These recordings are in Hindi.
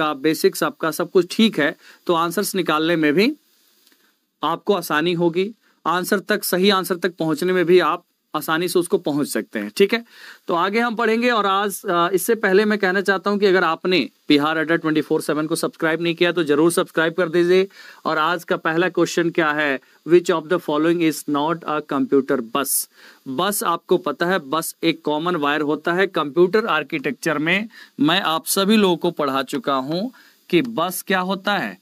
आपका बेसिक्स आपका सब कुछ ठीक है तो आंसर्स निकालने में भी आपको आसानी होगी आंसर तक सही आंसर तक पहुंचने में भी आप आसानी से उसको पहुंच सकते हैं ठीक है तो आगे हम पढ़ेंगे और आज इससे पहले मैं कहना चाहता हूं कि अगर आपने Bihar Adda twenty four seven को सब्सक्राइब नहीं किया तो जरूर सब्सक्राइब कर दीजिए और आज का पहला क्वेश्चन क्या है which of the following is not a computer bus bus आपको पता है बस एक कॉमन वायर होता है कंप्यूटर आर्किटेक्चर में मैं आप सभी लोगों को पढ़ा चुका हूं कि बस क्या होता है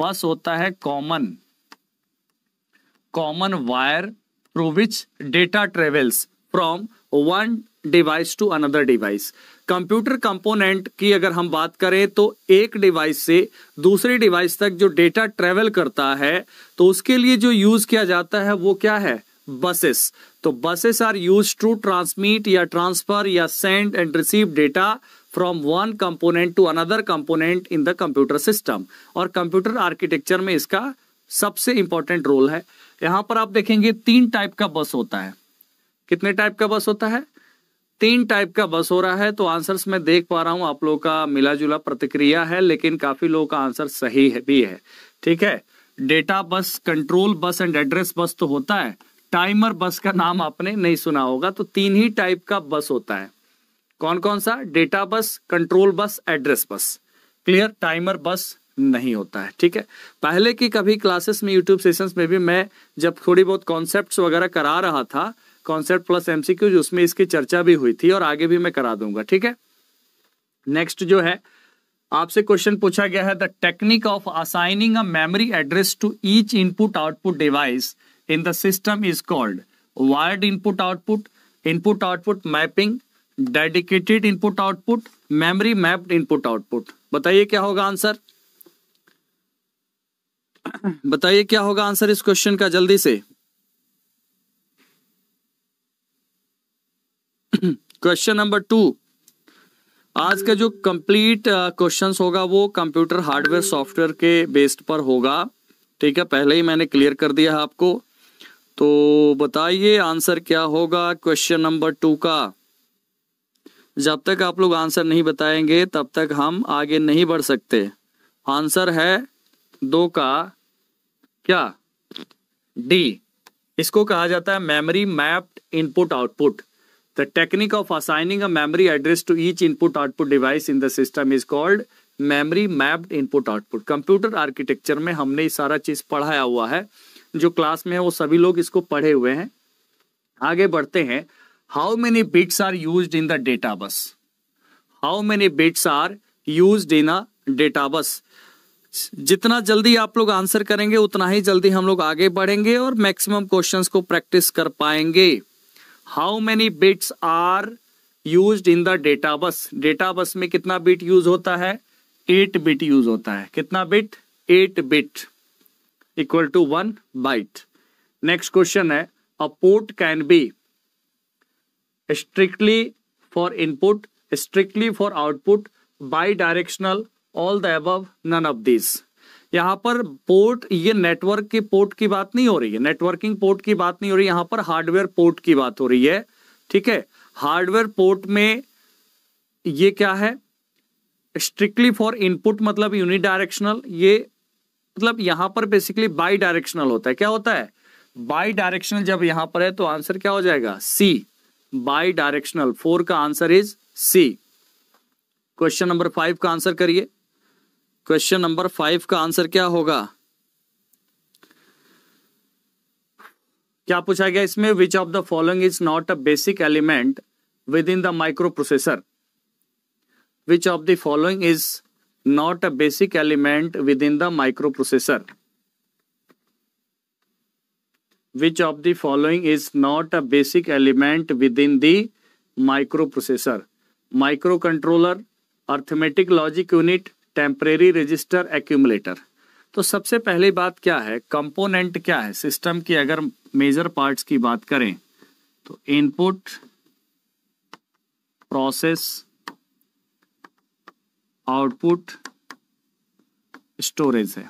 बस होता है common common wire through which data travels from one device to another device computer component की अगर हम बात करें तो एक डिवाइस से दूसरी डिवाइस तक जो डेटा ट्रेवल करता है तो उसके लिए जो यूज किया जाता है वो क्या है बसेस तो buses are use to transmit या ट्रांसफर या send and receive data from one component to another component in the computer system और कंप्यूटर आर्किटेक्चर में इसका सबसे इंपॉर्टेंट रोल है यहां पर आप देखेंगे तीन टाइप का बस होता है कितने टाइप का बस होता है तीन टाइप का बस हो रहा है तो आंसर्स मैं देख पा रहा हूं आप लोगों का मिला जुला प्रतिक्रिया है लेकिन काफी लोगों का आंसर सही है भी है ठीक है data bus control bus and address bus तो होता है टाइमर बस का नाम आपने नहीं सुना होगा तो तीन ही टाइप का बस होता है कौन कौन सा data bus control bus address bus clear timer बस नहीं होता है ठीक है पहले की कभी क्लासेस में यूट्यूब सेशंस में भी मैं जब थोड़ी बहुत कॉन्सेप्ट वगैरह करा रहा था कॉन्सेप्ट प्लस एमसीक्यूज उसमें इसकी चर्चा भी हुई थी और आगे भी मैं करा दूंगा ठीक है नेक्स्ट जो है आपसे क्वेश्चन पूछा गया है the technique of assigning a memory address to each input output device in the system is called wired input output input output mapping dedicated input output memory mapped input output बताइए क्या होगा आंसर बताइए क्या होगा आंसर इस क्वेश्चन का जल्दी से क्वेश्चन नंबर टू आज का जो कंप्लीट क्वेश्चन uh, होगा वो कंप्यूटर हार्डवेयर सॉफ्टवेयर के बेस्ड पर होगा ठीक है पहले ही मैंने क्लियर कर दिया है आपको तो बताइए आंसर क्या होगा क्वेश्चन नंबर टू का जब तक आप लोग आंसर नहीं बताएंगे तब तक हम आगे नहीं बढ़ सकते आंसर है दो का क्या डी इसको कहा जाता है memory mapped input output the technique of assigning a memory address to each input output device in the system is called memory mapped input output computer architecture में हमने ये सारा चीज पढ़ाया हुआ है जो क्लास में है वो सभी लोग इसको पढ़े हुए हैं आगे बढ़ते हैं how many bits are use in the data bus how many bits are use in a data bus जितना जल्दी आप लोग आंसर करेंगे उतना ही जल्दी हम लोग आगे बढ़ेंगे और मैक्सिमम क्वेश्चंस को प्रैक्टिस कर पाएंगे how many bits are use in the data bus data bus में कितना बिट यूज होता है एट बिट यूज होता है कितना bit eight bit equal to one byte next question है a port can be strictly for input strictly for output bidirectional all the above none of this यहाँ पर पोर्ट ये नेटवर्क के पोर्ट की बात नहीं हो रही है नेटवर्किंग पोर्ट की बात नहीं हो रही यहाँ पर हार्डवेयर पोर्ट की बात हो रही है ठीक है हार्डवेयर पोर्ट में ये क्या है स्ट्रिक्टली फॉर इनपुट मतलब यूनिडायरेक्शनल ये मतलब यहाँ पर बेसिकली बाई डायरेक्शनल होता है क्या होता है बाई डायरेक्शनल जब यहाँ पर है तो आंसर क्या हो जाएगा सी बाई डायरेक्शनल फोर का answer is C question number five का आंसर करिए क्वेश्चन नंबर फाइव का आंसर क्या होगा क्या पूछा गया इसमें which of the following is not a basic element within the microprocessor which of the following is not a basic element within the microprocessor which of the following is not a basic element within the microprocessor microcontroller arithmetic logic unit temporary register accumulator तो सबसे पहली बात क्या है कंपोनेंट क्या है सिस्टम की अगर मेजर पार्ट्स की बात करें तो इनपुट प्रोसेस आउटपुट स्टोरेज है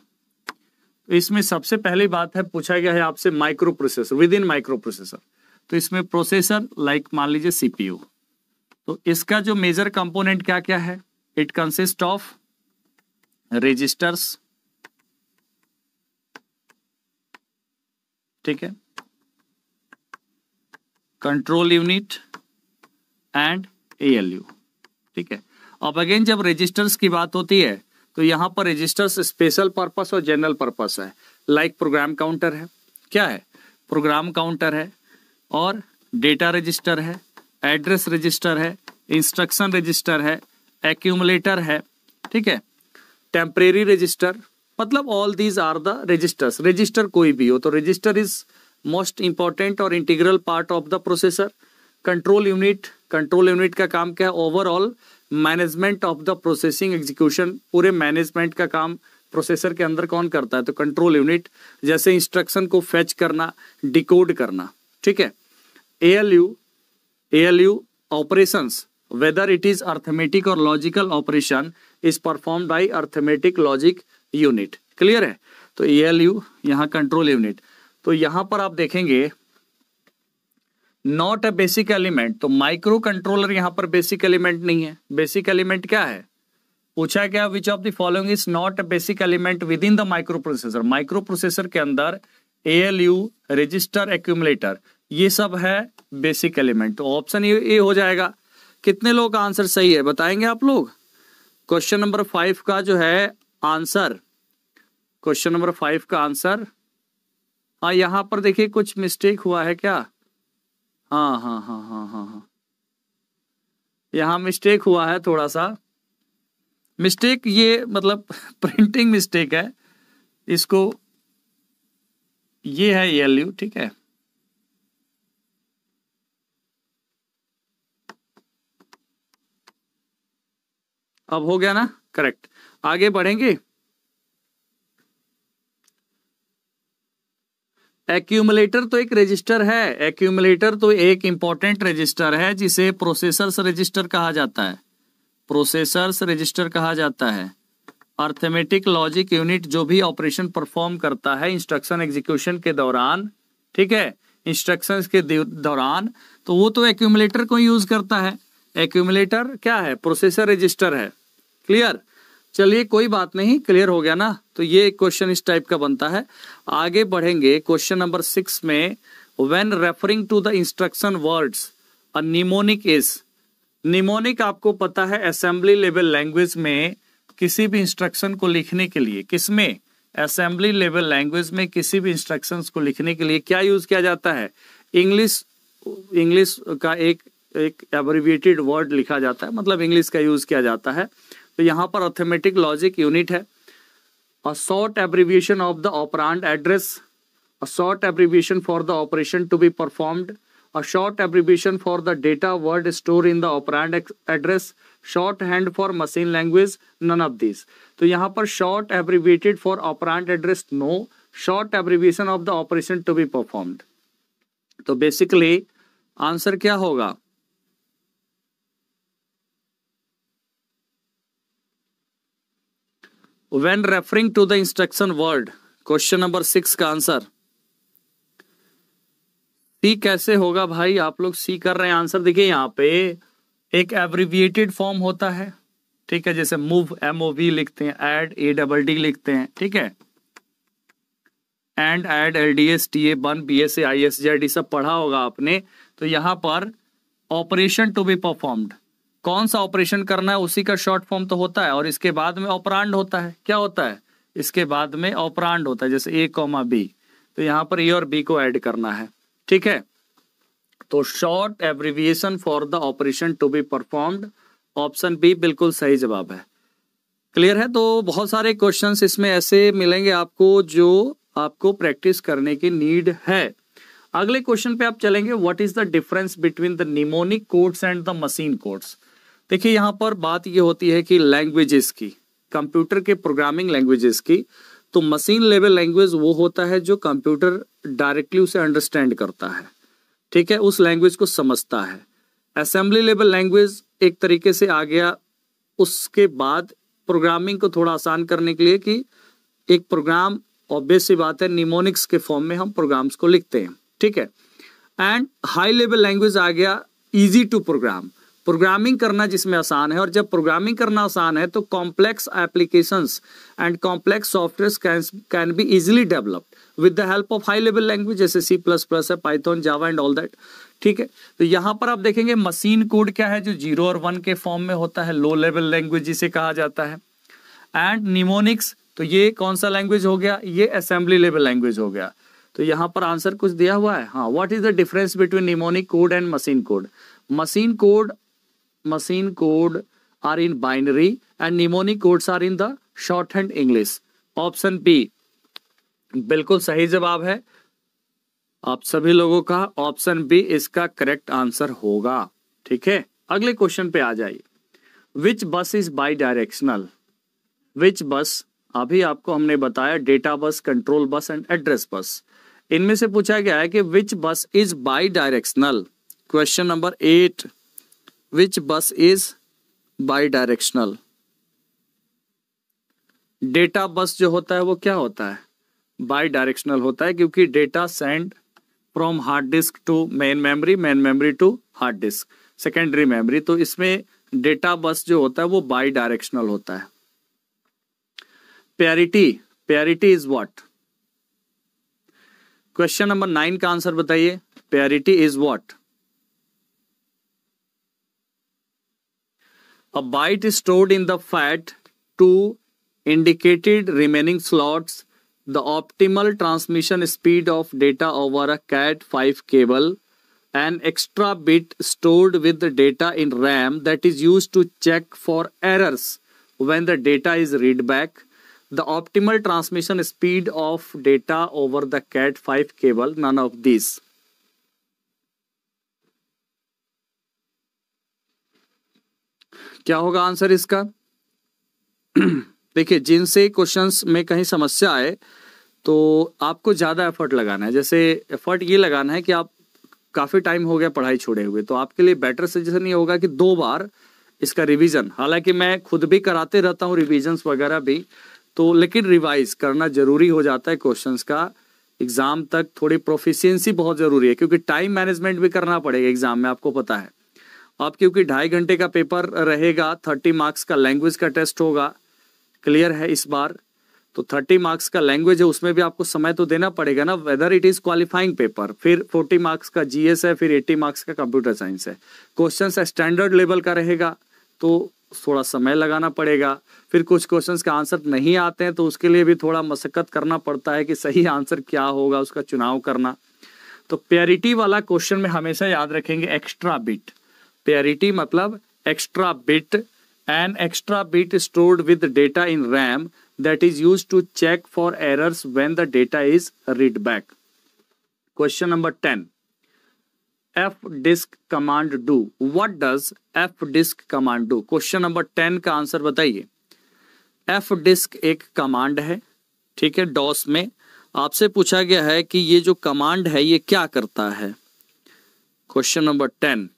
तो इसमें सबसे पहली बात है पूछा गया है आपसे microprocessor within microprocessor तो इसमें प्रोसेसर लाइक मान लीजिए सीपीयू तो इसका जो मेजर कंपोनेंट क्या क्या है इट कंसिस्ट ऑफ रजिस्टर्स ठीक है कंट्रोल यूनिट एंड एएलयू ठीक है अब अगेन जब रजिस्टर्स की बात होती है तो यहां पर रजिस्टर्स स्पेशल पर्पस और जनरल पर्पस है लाइक प्रोग्राम काउंटर है क्या है प्रोग्राम काउंटर है और डेटा रजिस्टर है एड्रेस रजिस्टर है इंस्ट्रक्शन रजिस्टर है एक्यूमलेटर है ठीक है टेम्परेरी रजिस्टर मतलब all these are the registers register कोई भी हो तो रजिस्टर इज मोस्ट इंपॉर्टेंट और integral part of the processor control unit control unit का काम क्या है overall management of the processing execution पूरे मैनेजमेंट का काम प्रोसेसर के अंदर कौन करता है तो कंट्रोल यूनिट जैसे इंस्ट्रक्शन को फेच करना डिकोड करना ठीक है A L U A L U operations whether it is arithmetic और logical operation is perform by arithmetic logic unit clear है तो ए एल यू यहाँ कंट्रोल यूनिट तो यहां पर आप देखेंगे नॉट अ बेसिक एलिमेंट तो माइक्रो कंट्रोलर यहां पर बेसिक एलिमेंट नहीं है बेसिक एलिमेंट क्या है पूछा गया which of the following is not a basic element within the microprocessor microprocessor के अंदर A L U register accumulator ये सब है बेसिक एलिमेंट तो ऑप्शन ये हो जाएगा कितने लोग का आंसर सही है बताएंगे आप लोग क्वेश्चन नंबर फाइव का जो है आंसर क्वेश्चन नंबर फाइव का आंसर हाँ यहाँ पर देखिए कुछ मिस्टेक हुआ है क्या हाँ हाँ हाँ हाँ हाँ हाँ यहाँ मिस्टेक हुआ है थोड़ा सा मिस्टेक ये मतलब प्रिंटिंग मिस्टेक है इसको ये है वैल्यू ठीक है अब हो गया ना करेक्ट आगे बढ़ेंगे एक्यूमुलेटर तो एक रजिस्टर है एक्यूमुलेटर तो एक इंपॉर्टेंट रजिस्टर है जिसे प्रोसेसर्स रजिस्टर कहा जाता है प्रोसेसर्स रजिस्टर कहा जाता है अर्थमेटिक लॉजिक यूनिट जो भी ऑपरेशन परफॉर्म करता है इंस्ट्रक्शन एग्जीक्यूशन के दौरान ठीक है इंस्ट्रक्शंस के दौरान तो वो तो एक्यूमुलेटर को यूज करता है एक्यूमुलेटर क्या है प्रोसेसर रजिस्टर है क्लियर चलिए कोई बात नहीं क्लियर हो गया ना तो ये क्वेश्चन इस टाइप का बनता है आगे बढ़ेंगे क्वेश्चन नंबर सिक्स में when referring to the instruction words a mnemonic is mnemonic आपको पता है असेंबली लेवल लैंग्वेज में किसी भी इंस्ट्रक्शन को लिखने के लिए किसमें असेंबली लेवल लैंग्वेज में किसी भी इंस्ट्रक्शन को लिखने के लिए क्या यूज किया जाता है इंग्लिश इंग्लिश का एक एक एब्रिविएटेड वर्ड लिखा जाता है मतलब इंग्लिश का यूज किया जाता है तो यहाँ पर ऑथोमेटिक लॉजिक यूनिट है a short abbreviation of the operand address a short abbreviation for the operation to be performed a short abbreviation for the data word store in the operand address shorthand for machine language none of this तो यहाँ पर short abbreviated for operand address no short abbreviation of the operation to be performed तो बेसिकली आंसर क्या होगा when referring to the instruction word question number six का आंसर सी कैसे होगा भाई आप लोग सी कर रहे हैं आंसर देखिए यहाँ पे एक एब्रीविएटेड फॉर्म होता है ठीक है जैसे मूव एम ओ वी लिखते हैं एड ए डबल डी लिखते हैं ठीक है and add L D S T A one B S A I S Z सब पढ़ा होगा आपने तो यहां पर ऑपरेशन टू बी परफॉर्म्ड कौन सा ऑपरेशन करना है उसी का शॉर्ट फॉर्म तो होता है और इसके बाद में ऑपरांड होता है क्या होता है इसके बाद में ऑपरांड होता है जैसे ए कॉमा बी तो यहाँ पर ए और बी को ऐड करना है ठीक है तो short abbreviation for the operation to be performed option B बिल्कुल सही जवाब है क्लियर है तो बहुत सारे क्वेश्चन इसमें ऐसे मिलेंगे आपको जो आपको प्रैक्टिस करने की नीड है अगले क्वेश्चन पे आप चलेंगे what is the difference between the mnemonic codes and the machine codes देखिए यहाँ पर बात ये होती है कि लैंग्वेजेस की कंप्यूटर के प्रोग्रामिंग लैंग्वेजेस की तो मशीन लेवल लैंग्वेज वो होता है जो कंप्यूटर डायरेक्टली उसे अंडरस्टैंड करता है ठीक है उस लैंग्वेज को समझता है असेंबली लेवल लैंग्वेज एक तरीके से आ गया उसके बाद प्रोग्रामिंग को थोड़ा आसान करने के लिए कि एक प्रोग्राम ऑब्वियस सी बात है निमोनिक्स के फॉर्म में हम प्रोग्राम्स को लिखते हैं ठीक है एंड हाई लेवल लैंग्वेज आ गया इजी टू प्रोग्राम प्रोग्रामिंग करना जिसमें आसान है और जब प्रोग्रामिंग करना आसान है तो complex application and complex software can be easily developed with the help of high level language जैसे सी प्लस प्लस है Python Java and all that ठीक है तो यहाँ पर आप देखेंगे मशीन कोड क्या है जो जीरो और वन के फॉर्म में होता है लो लेवल लैंग्वेज जिसे कहा जाता है एंड निमोनिक्स तो ये कौन सा लैंग्वेज हो गया ये असेंबली लेवल लैंग्वेज हो गया तो यहाँ पर आंसर कुछ दिया हुआ है हाँ what is the difference between mnemonic code and machine code machine code machine code are in binary and mnemonic codes are in the shorthand English. Option B. बिल्कुल सही जवाब है आप सभी लोगों का ऑप्शन बी इसका करेक्ट आंसर होगा ठीक है अगले क्वेश्चन पे आ जाइए विच बस इज बाई डायरेक्शनल विच बस अभी आपको हमने बताया data bus control bus and address bus इनमें से पूछा गया है कि which bus is bidirectional question number eight bus is bidirectional data bus जो होता है वो क्या होता है बाई डायरेक्शनल होता है क्योंकि data send from hard disk to main memory main memory to hard disk secondary memory तो इसमें डेटा बस जो होता है वो बाई डायरेक्शनल होता है parity parity is what question number nine का आंसर बताइए parity is what A byte is stored in the FAT to indicated remaining slots. The optimal transmission speed of data over a CAT5 cable an extra bit stored with the data in RAM that is used to check for errors when the data is read back. The optimal transmission speed of data over the CAT5 cable, none of these. क्या होगा आंसर इसका देखिए जिनसे क्वेश्चंस में कहीं समस्या आए तो आपको ज़्यादा एफर्ट लगाना है जैसे एफर्ट ये लगाना है कि आप काफ़ी टाइम हो गया पढ़ाई छोड़े हुए तो आपके लिए बेटर सजेशन ये होगा कि दो बार इसका रिवीजन हालांकि मैं खुद भी कराते रहता हूँ रिविजन वगैरह भी तो लेकिन रिवाइज करना जरूरी हो जाता है क्वेश्चन का एग्ज़ाम तक थोड़ी प्रोफिशियंसी बहुत ज़रूरी है क्योंकि टाइम मैनेजमेंट भी करना पड़ेगा एग्ज़ाम में आपको पता है आप क्योंकि ढाई घंटे का पेपर रहेगा थर्टी मार्क्स का लैंग्वेज का टेस्ट होगा क्लियर है इस बार तो थर्टी मार्क्स का लैंग्वेज है उसमें भी आपको समय तो देना पड़ेगा ना whether it is qualifying paper फिर फोर्टी मार्क्स का जीएस है फिर एट्टी मार्क्स का कंप्यूटर साइंस है क्वेश्चन स्टैंडर्ड लेवल का रहेगा तो थोड़ा समय लगाना पड़ेगा फिर कुछ क्वेश्चंस के आंसर नहीं आते हैं तो उसके लिए भी थोड़ा मशक्कत करना पड़ता है कि सही आंसर क्या होगा उसका चुनाव करना तो प्योरिटी वाला क्वेश्चन में हमेशा याद रखेंगे एक्स्ट्रा बिट पेरिटी मतलब extra bit an extra bit stored with data in RAM that is use to check for errors when the data is read back question number ten F disk command do what does F disk command do question number ten का आंसर बताइए एफ डिस्क एक कमांड है ठीक है डॉस में आपसे पूछा गया है कि ये जो कमांड है ये क्या करता है question number ten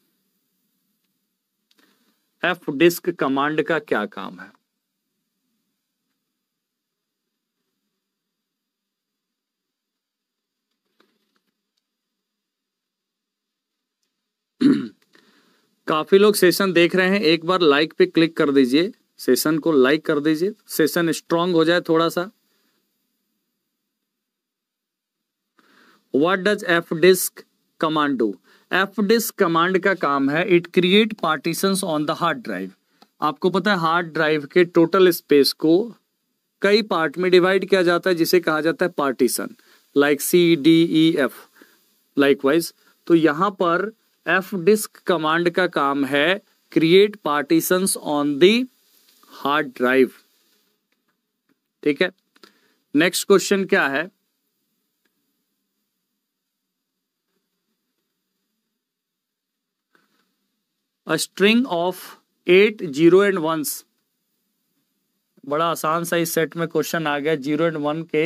F disk command का क्या काम है काफी लोग सेशन देख रहे हैं एक बार लाइक पे क्लिक कर दीजिए सेशन को लाइक कर दीजिए सेशन स्ट्रांग हो जाए थोड़ा सा what does F disk command do F disk command का काम है it create partition on the hard drive आपको पता है हार्ड ड्राइव के टोटल स्पेस को कई पार्ट में डिवाइड किया जाता है जिसे कहा जाता है partition like C D E F likewise तो यहां पर एफ डिस्क कमांड का काम है create partition on the hard drive ठीक है नेक्स्ट क्वेश्चन क्या है a string of eight zero and ones बड़ा आसान सा इस सेट में क्वेश्चन आ गया जीरो एंड वन के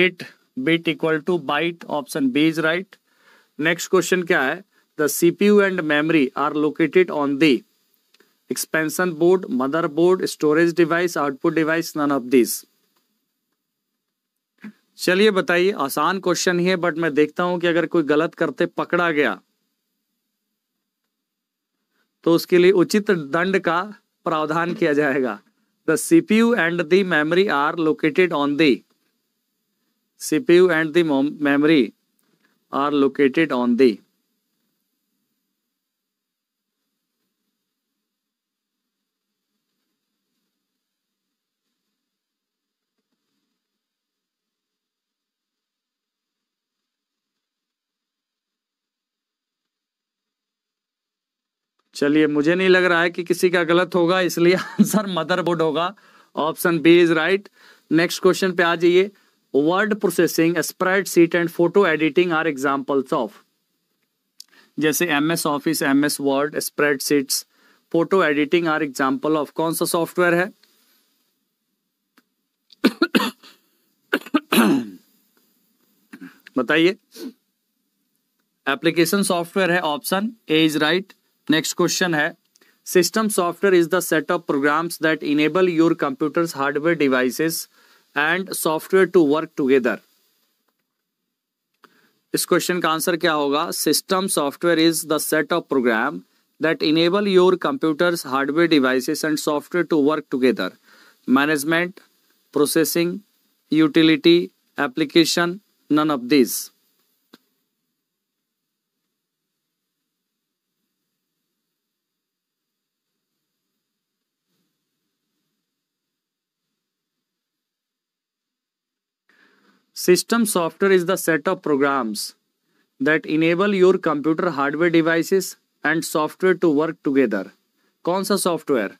eight bit equal to byte option B is right next question क्या है the CPU and memory are located on the expansion board motherboard storage device output device none of this चलिए बताइए आसान क्वेश्चन ही है बट मैं देखता हूं कि अगर कोई गलत करते पकड़ा गया तो उसके लिए उचित दंड का प्रावधान किया जाएगा the CPU and the memory are located on the CPU and the memory are located on the चलिए मुझे नहीं लग रहा है कि किसी का गलत होगा इसलिए आंसर मदरबोर्ड होगा option B is right next question पे आ जाइए word processing spreadsheet and photo editing are examples of जैसे M S office M S word spreadsheets photo editing are example of कौन सा सॉफ्टवेयर है बताइए एप्लीकेशन सॉफ्टवेयर है option A is right next question है system software is the set of programs that enable your computer's hardware devices and software to work together इस क्वेश्चन का आंसर क्या होगा system software is the set of program that enable your computer's hardware devices and software to work together management processing utility application none of this system software is the set of programs that enable your computer hardware devices and software to work together. कौन सा सॉफ्टवेयर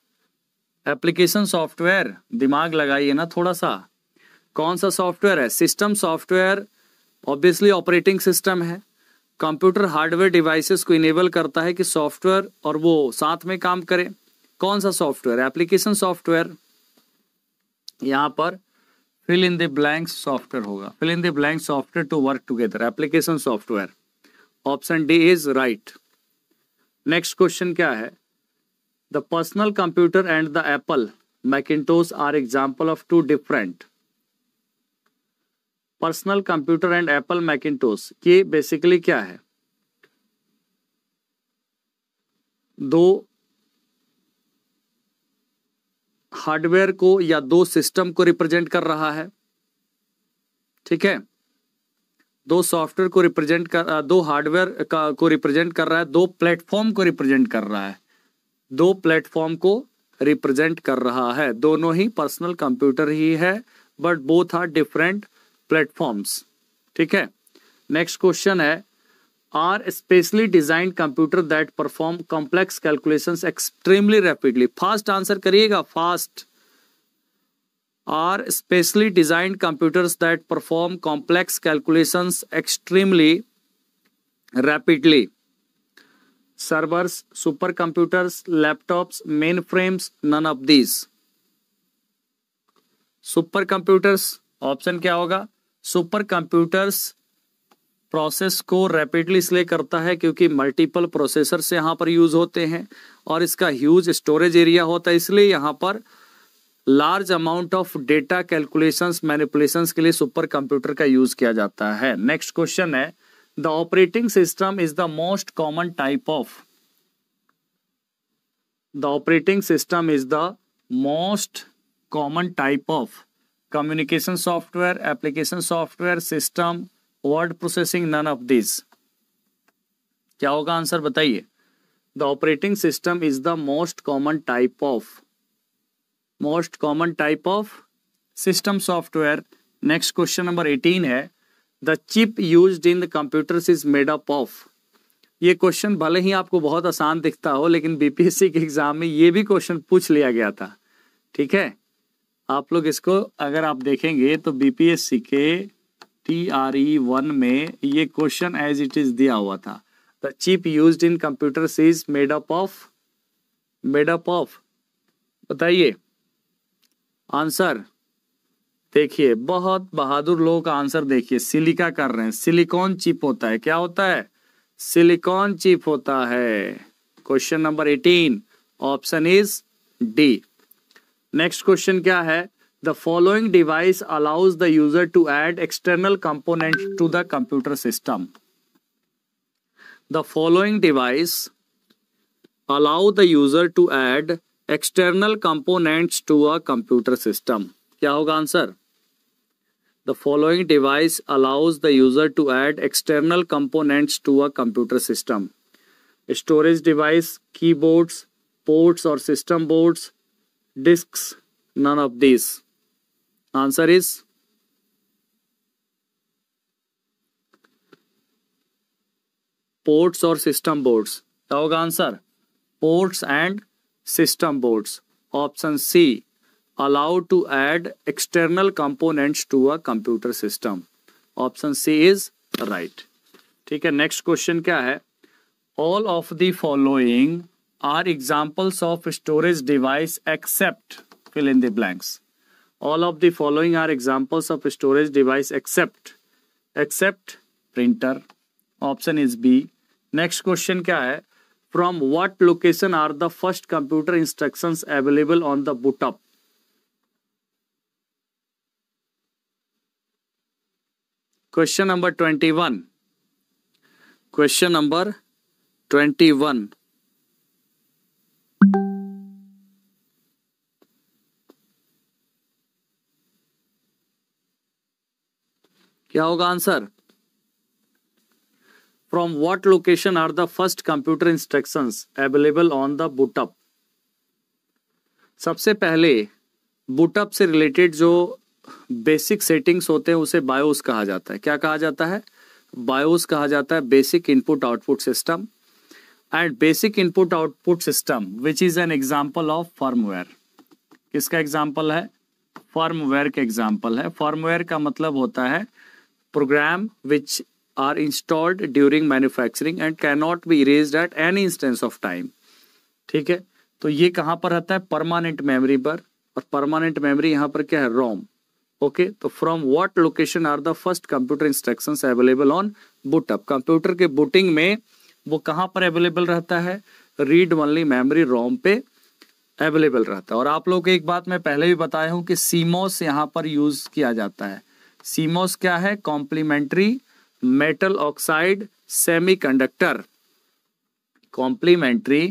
एप्लीकेशन सॉफ्टवेयर दिमाग लगाइए ना थोड़ा सा कौन सा सॉफ्टवेयर है system software obviously operating system है कंप्यूटर हार्डवेयर डिवाइसेस को इनेबल करता है कि सॉफ्टवेयर और वो साथ में काम करे कौन सा सॉफ्टवेयर एप्लीकेशन सॉफ्टवेयर यहां पर fill in the blank software होगा fill in the blank software to work together application software option D is right next question क्या है the personal computer and the Apple Macintosh are example of two different personal computer and Apple Macintosh ये बेसिकली क्या है दो हार्डवेयर को या दो सिस्टम को रिप्रेजेंट कर रहा है ठीक है दो सॉफ्टवेयर को रिप्रेजेंट कर दो हार्डवेयर का को रिप्रेजेंट कर रहा है दो प्लेटफॉर्म को रिप्रेजेंट कर रहा है दो प्लेटफॉर्म को रिप्रेजेंट कर रहा है दोनों ही पर्सनल कंप्यूटर ही है but both are different platforms ठीक है नेक्स्ट क्वेश्चन है are specially design computer that perform complex calculations extremely rapidly fast answer करिएगा fast are specially design computers that perform complex calculation extremely rapidly servers supercomputers laptop mainframes none of these supercomputers option क्या होगा सुपर कंप्यूटर्स प्रोसेस को रैपिडली इसलिए करता है क्योंकि मल्टीपल से यहाँ पर यूज होते हैं और इसका ह्यूज स्टोरेज एरिया होता है इसलिए यहाँ पर large amount of data calculations manipulations के लिए सुपर कंप्यूटर का यूज किया जाता है नेक्स्ट क्वेश्चन है the operating system is the most common type of the operating system is the most common type of communication software application software system word processing none of this क्या होगा आंसर बताइए the operating system is the most common type of most common type of system software next question number eighteen है the chip use in the computer is made up of ये क्वेश्चन भले ही आपको बहुत आसान दिखता हो लेकिन बीपीएससी के एग्जाम में ये भी क्वेश्चन पूछ लिया गया था ठीक है आप लोग इसको अगर आप देखेंगे तो बीपीएससी के टी आर ई वन में ये क्वेश्चन एज इट इज दिया हुआ था the chip use in computer is made up of made up of बताइए आंसर देखिए बहुत बहादुर लोगों का आंसर देखिए सिलिका कर रहे हैं सिलिकॉन चिप होता है क्या होता है सिलिकॉन चिप होता है question number eighteen option is D next question क्या है The following device allows the user to add external components to the computer system. The following device allow the user to add external components to a computer system. क्या होगा answer The following device allows the user to add external components to a computer system. Storage device, keyboards, ports or system boards, disks, none of these. Answer is ports और सिस्टम बोर्ड्स क्या होगा answer ports and system boards option C allow to add external components to a computer system option C is right ठीक है नेक्स्ट क्वेश्चन क्या है all of the following are examples of storage device except fill in the blanks all of the following are examples of storage device except except printer option is b next question kya hai from what location are the first computer instructions available on the boot up question number 21 question number 21 क्या होगा answer from what location are the first computer instruction available on the boot up सबसे पहले बुटअप से रिलेटेड जो बेसिक सेटिंग्स होते हैं उसे बायोस कहा जाता है क्या कहा जाता है बायोस कहा जाता है basic input output system and basic input output system which is an example of firmware किसका एग्जाम्पल है फर्मवेयर का एग्जाम्पल है फर्मवेयर का मतलब होता है program which are installed during manufacturing and cannot be erased at any instance of time ठीक है तो ये कहाँ पर रहता है परमानेंट मेमोरी पर और परमानेंट मेमोरी यहाँ पर क्या है रोम ओके तो from what location are the first computer instructions available on boot up computer के बुटिंग में वो कहां पर अवेलेबल रहता है रीड वनली मेमोरी रोम पे अवेलेबल रहता है और आप लोग को एक बात मैं पहले भी बताया हूँ कि सीमोस यहाँ पर यूज किया जाता है सीमोस क्या है complementary metal oxide semiconductor complementary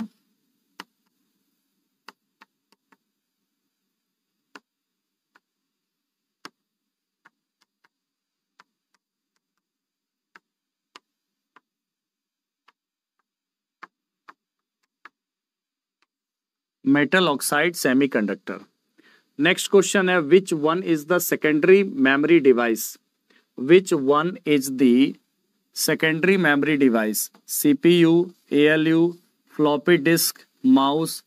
metal oxide semiconductor next question है which one is the secondary memory device which one is the secondary memory device CPU ALU floppy disk mouse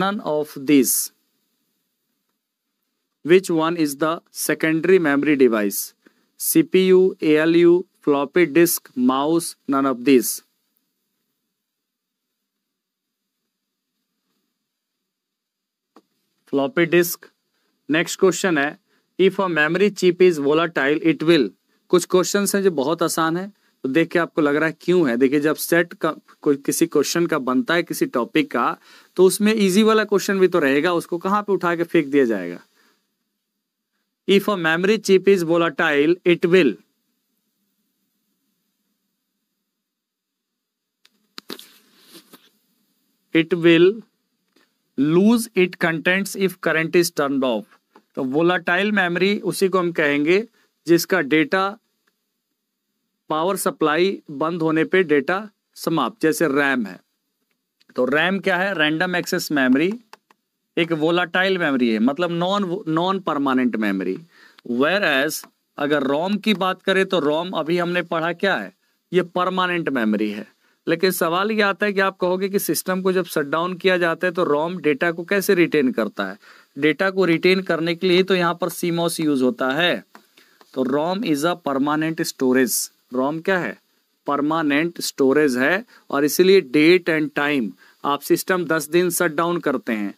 none of these which one is the secondary memory device cpu alu floppy disk mouse none of these floppy disk next question है if a memory chip is volatile it will कुछ क्वेश्चन हैं जो बहुत आसान है तो देख के आपको लग रहा है क्यों है देखिए जब सेट का कोई किसी क्वेश्चन का बनता है किसी टॉपिक का तो उसमें इजी वाला क्वेश्चन भी तो रहेगा उसको कहाँ पे उठा के फेंक दिया जाएगा if a memory chip is volatile it will it will lose it contents if current is turn off तो वोलाटाइल मेमोरी उसी को हम कहेंगे जिसका डेटा पावर सप्लाई बंद होने पे डेटा समाप्त जैसे रैम है तो रैम क्या है रैंडम एक्सेस मेमोरी एक वोलाटाइल मेमोरी है मतलब non non permanent memory whereas अगर रोम की बात करें तो रोम अभी हमने पढ़ा क्या है ये परमानेंट मेमोरी है लेकिन सवाल ये आता है कि आप कहोगे कि सिस्टम को जब शट डाउन किया जाता है तो रोम डेटा को कैसे रिटेन करता है डेटा को रिटेन करने के लिए तो यहाँ पर सीमोस यूज होता है तो ROM is a permanent storage ROM क्या है परमानेंट स्टोरेज है और इसीलिए डेट एंड टाइम आप सिस्टम दस दिन शट डाउन करते हैं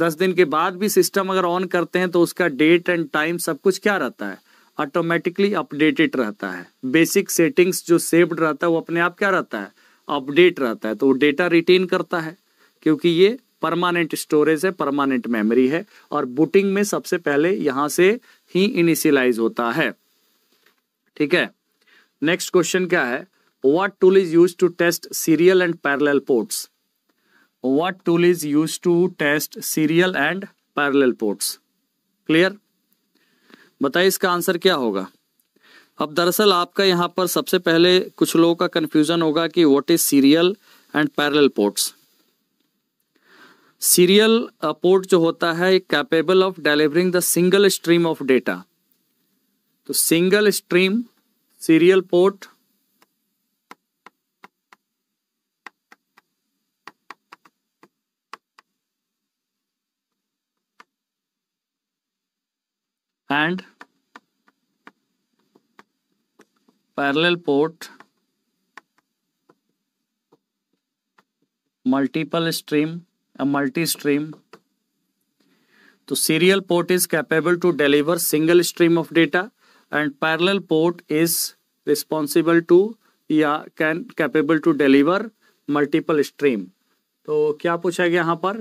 दस दिन के बाद भी सिस्टम अगर ऑन करते हैं तो उसका डेट एंड टाइम सब कुछ क्या रहता है ऑटोमेटिकली अपडेटेड रहता है बेसिक सेटिंग्स जो सेव्ड रहता है वो अपने आप क्या रहता है अपडेट रहता है तो वो डेटा रिटेन करता है क्योंकि ये परमानेंट स्टोरेज है परमानेंट मेमोरी है और बुटिंग में सबसे पहले यहां से ही इनिशियलाइज होता है ठीक है नेक्स्ट क्वेश्चन क्या है what tool is use to test serial and parallel ports what tool is use to test serial and parallel ports clear बताइए इसका आंसर क्या होगा अब दरअसल आपका यहां पर सबसे पहले कुछ लोगों का कंफ्यूजन होगा कि what is serial and parallel ports serial port जो होता है capable of delivering the single stream of data तो single stream serial port and parallel port multiple stream a multi-stream. So serial port is capable to deliver single stream of data and parallel port is responsible to या can capable to deliver multiple stream तो क्या पूछा गया यहाँ पर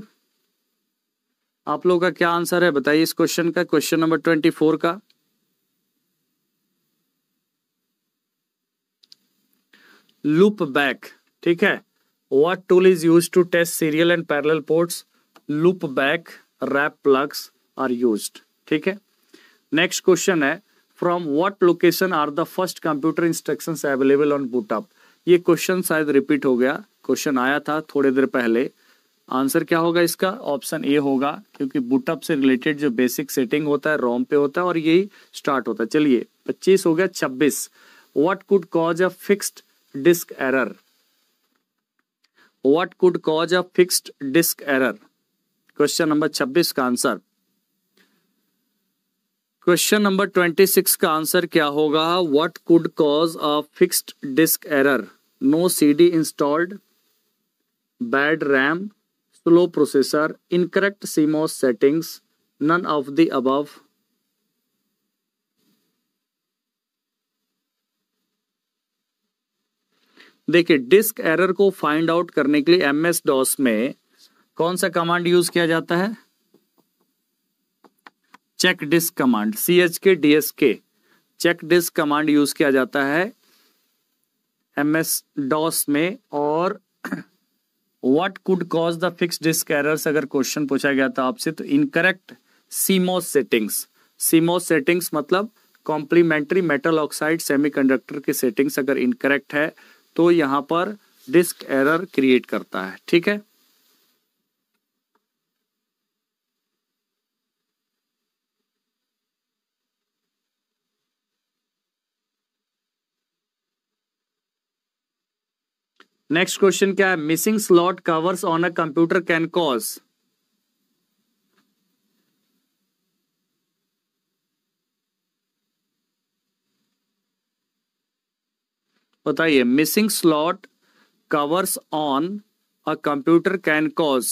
आप लोगों का क्या आंसर है बताइए इस क्वेश्चन का क्वेश्चन नंबर ट्वेंटी फोर का लूप बैक ठीक है What tool is used to test serial and parallel ports? Loop back, wrap plugs are used. ठीक है नेक्स्ट क्वेश्चन है from what location are the first computer instruction available on bootup ये क्वेश्चन शायद रिपीट हो गया क्वेश्चन आया था थोड़ी देर पहले आंसर क्या होगा इसका ऑप्शन ए होगा क्योंकि बुटअप से रिलेटेड जो बेसिक सेटिंग होता है रोम पे होता है और यही स्टार्ट होता है चलिए 25 हो गया 26 what could cause a fixed disk error what could cause a fixed disk error question number 26 का आंसर क्वेश्चन नंबर 26 का आंसर क्या होगा what could cause a fixed disk error no CD installed bad RAM slow processor incorrect CMOS settings none of the above देखिए डिस्क एरर को फाइंड आउट करने के लिए एमएस डॉस में कौन सा कमांड यूज किया जाता है check disk command C H K D S K check disk command use किया जाता है एमएस डॉस में और what could cause the fix disk errors अगर क्वेश्चन पूछा गया था आपसे तो incorrect CMOS settings CMOS settings मतलब कॉम्प्लीमेंट्री मेटल ऑक्साइड सेमीकंडक्टर की सेटिंग्स अगर इनकरेक्ट है तो यहां पर डिस्क एरर क्रिएट करता है ठीक है नेक्स्ट क्वेश्चन क्या है missing slot covers on a computer can cause बताइए missing slot covers on a computer can cause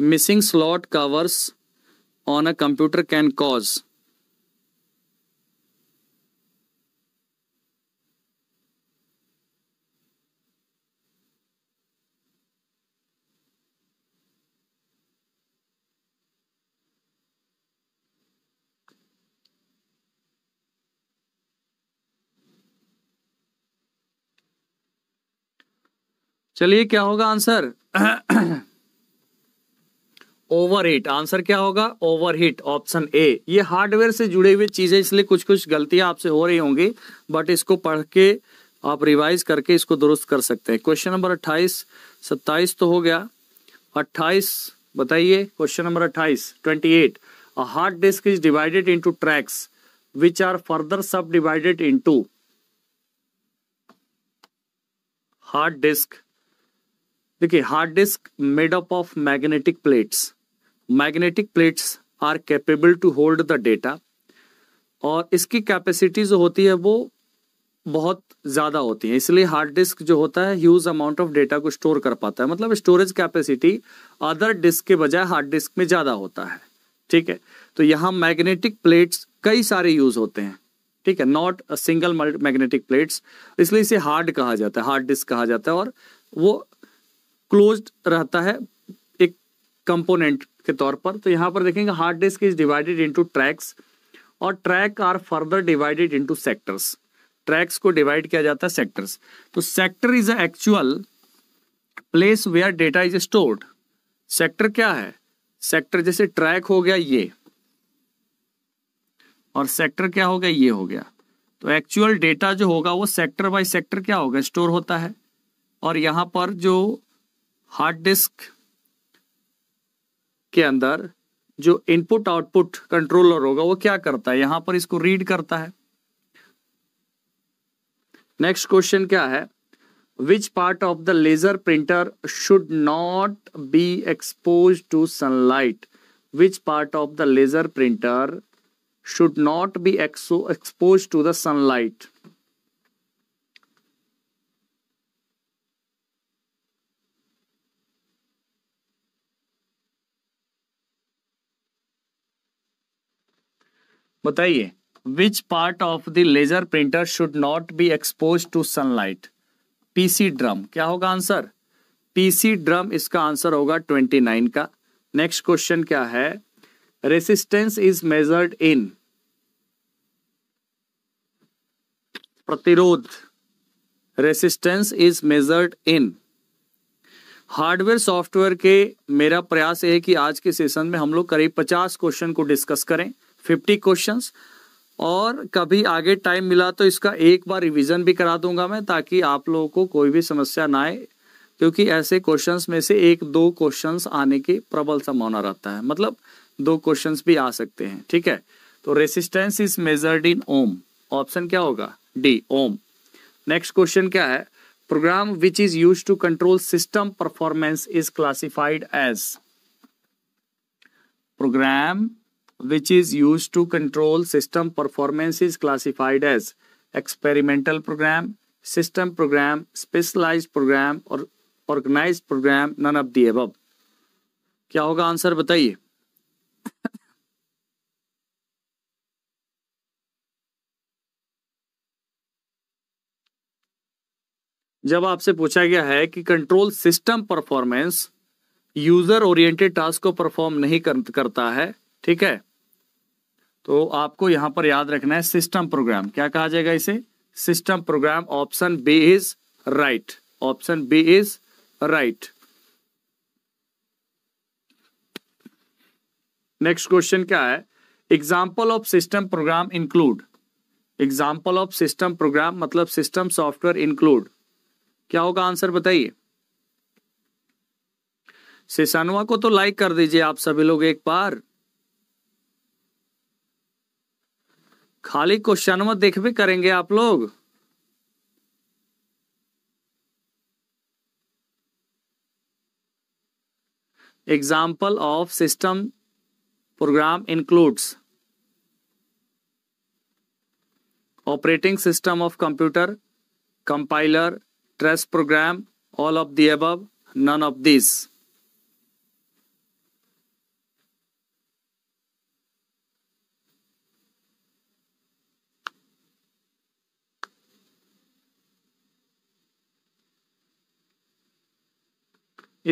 missing slot covers on a computer can cause चलिए क्या होगा आंसर ओवर हीट आंसर क्या होगा ओवर हीट ऑप्शन ए ये हार्डवेयर से जुड़े हुए चीजें इसलिए कुछ कुछ गलतियां आपसे हो रही होंगी बट इसको पढ़ के आप रिवाइज करके इसको दुरुस्त कर सकते हैं क्वेश्चन नंबर अट्ठाईस सत्ताईस तो हो गया अट्ठाईस बताइए क्वेश्चन नंबर अट्ठाईस twenty eight a hard disk is divided into tracks which are further subdivided into hard disk देखिए hard disk made up of magnetic plates magnetic plates are capable to hold the data और इसकी कैपेसिटी जो होती है वो बहुत ज़्यादा होती है इसलिए हार्ड डिस्क जो होता है ह्यूज अमाउंट ऑफ डेटा को स्टोर कर पाता है मतलब स्टोरेज कैपेसिटी अदर डिस्क के बजाय हार्ड डिस्क में ज़्यादा होता है ठीक है तो यहाँ मैग्नेटिक प्लेट्स कई सारे यूज होते हैं ठीक है not a single magnetic plates इसलिए इसे हार्ड कहा जाता है हार्ड डिस्क कहा जाता है और वो क्लोज रहता है एक कंपोनेंट के तौर पर तो यहाँ पर देखेंगे hard disk is divided into tracks और track are further divided into sectors tracks को डिवाइड किया जाता है सेक्टर्स तो sector is a actual place where data is stored sector क्या है सेक्टर जैसे ट्रैक हो गया ये और सेक्टर क्या हो गया ये हो गया तो एक्चुअल डेटा जो होगा वो सेक्टर बाय सेक्टर क्या होगा स्टोर होता है और यहां पर जो हार्ड डिस्क के अंदर जो इनपुट आउटपुट कंट्रोलर होगा वो क्या करता है यहां पर इसको रीड करता है नेक्स्ट क्वेश्चन क्या है which part of the laser printer should not be expose to sunlight which part of the laser printer should not be expose to the sunlight बताइए which part of the laser printer should not be expose to sunlight PC drum क्या होगा आंसर पीसी ड्रम इसका आंसर होगा ट्वेंटी नाइन का नेक्स्ट क्वेश्चन क्या है रेसिस्टेंस इज मेजर्ड इन प्रतिरोध resistance is measured in hardware software के मेरा प्रयास है कि आज के सेशन में हम लोग करीब 50 क्वेश्चन को डिस्कस करें फिफ्टी क्वेश्चन और कभी आगे टाइम मिला तो इसका एक बार रिवीजन भी करा दूंगा मैं ताकि आप लोगों को कोई भी समस्या ना आए क्योंकि ऐसे क्वेश्चंस में से एक दो क्वेश्चंस आने की प्रबल संभावना रहता है मतलब दो क्वेश्चंस भी आ सकते हैं ठीक है तो resistance is measured in ohm option क्या होगा डी ओम नेक्स्ट क्वेश्चन क्या है program which is use to control system performance is classified as program which is used to control system performance is classified as experimental program, system program, specialized program और organized program, none of the above. क्या होगा आंसर बताइए जब आपसे पूछा गया है कि control system performance user oriented task को परफॉर्म नहीं कर, करता है ठीक है तो आपको यहां पर याद रखना है सिस्टम प्रोग्राम क्या कहा जाएगा इसे system program option B is right option B is right next question क्या है example of system program include example of system program मतलब सिस्टम सॉफ्टवेयर इंक्लूड क्या होगा आंसर बताइए सिसानवा को तो लाइक कर दीजिए आप सभी लोग एक बार खाली क्वेश्चन में देख भी करेंगे आप लोग example of system program includes operating system of computer compiler trace program all of the above none of this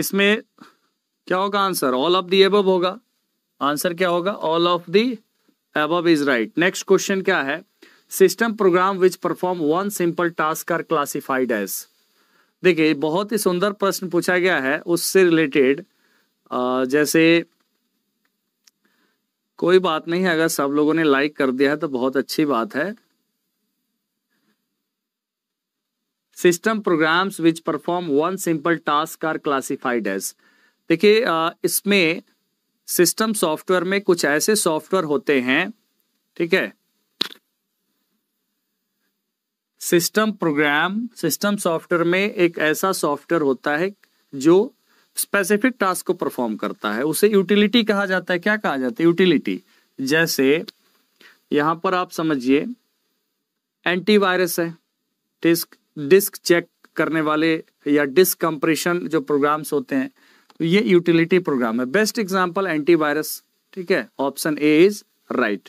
इसमें क्या होगा answer all of the above होगा आंसर क्या होगा all of the above is right next question क्या है system program which perform one simple task are classified as देखिए बहुत ही सुंदर प्रश्न पूछा गया है उससे रिलेटेड जैसे कोई बात नहीं है अगर सब लोगों ने लाइक कर दिया है तो बहुत अच्छी बात है system programs which perform one simple task are classified as देखिए इसमें सिस्टम सॉफ्टवेयर में कुछ ऐसे सॉफ्टवेयर होते हैं ठीक है सिस्टम प्रोग्राम सिस्टम सॉफ्टवेयर में एक ऐसा सॉफ्टवेयर होता है जो स्पेसिफिक टास्क को परफॉर्म करता है उसे यूटिलिटी कहा जाता है क्या कहा जाता है यूटिलिटी जैसे यहां पर आप समझिए एंटीवायरस है टिस्क डिस्क चेक करने वाले या डिस्क कंप्रेशन जो प्रोग्राम्स होते हैं तो ये यूटिलिटी प्रोग्राम है बेस्ट एग्जांपल एंटीवायरस ठीक है option A is right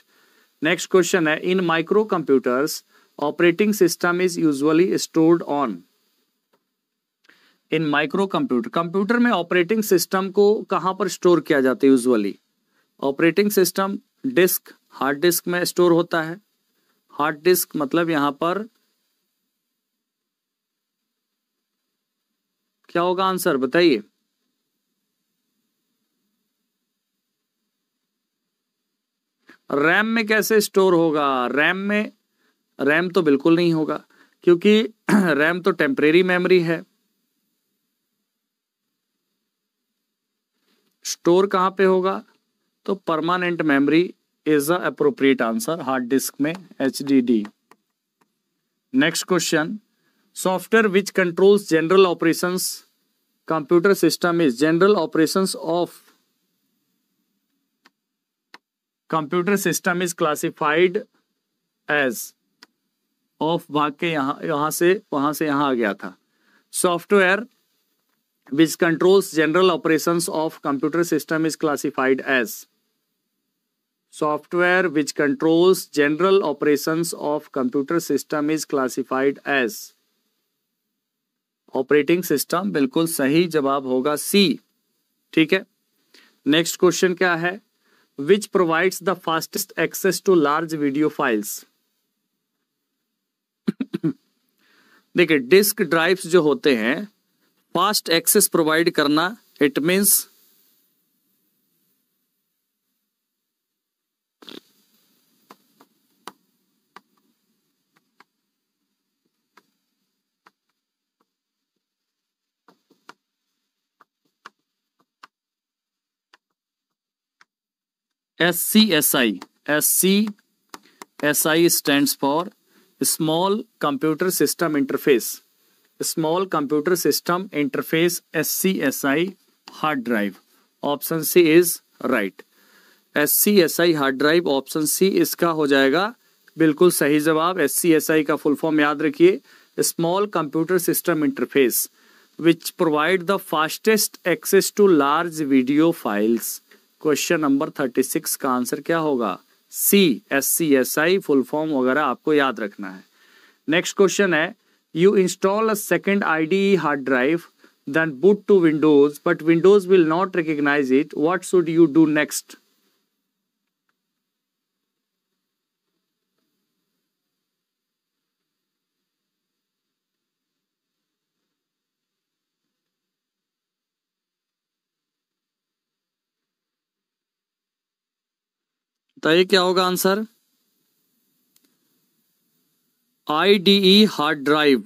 next question है in micro computers operating system is usually stored on in micro computer computer में ऑपरेटिंग सिस्टम को कहां पर स्टोर किया जाता है usually operating system disk hard disk में स्टोर होता है हार्ड डिस्क मतलब यहां पर क्या होगा आंसर बताइए रैम में कैसे स्टोर होगा रैम में रैम तो बिल्कुल नहीं होगा क्योंकि रैम तो टेम्परेरी मेमोरी है स्टोर कहां पे होगा तो permanent memory is a appropriate answer hard disk में H next question software which controls general operation computer system is general operation of computer system is classified as of भाग के यहां यहां से वहां से यहां आ गया था software which controls general operations of computer system is classified as software which controls general operations of computer system is classified as operating system बिल्कुल सही जवाब होगा सी ठीक है नेक्स्ट क्वेश्चन क्या है which provides the fastest access to large video files देखिए डिस्क ड्राइव्स जो होते हैं फास्ट एक्सेस प्रोवाइड करना it means S C S I S C S I stand for small computer system interface small computer system interface S C S I hard drive option C is right S C S I hard drive option C इसका हो जाएगा बिल्कुल सही जवाब एस सी एस आई का फुल फॉर्म याद रखिए small computer system interface which provide the fastest access to large video files question number thirty six का आंसर क्या होगा C S C S I full form वगैरह आपको याद रखना है नेक्स्ट क्वेश्चन है you install a second I D hard drive then boot to Windows but Windows will not recognise it what should you do next बताइए क्या होगा answer I D E hard drive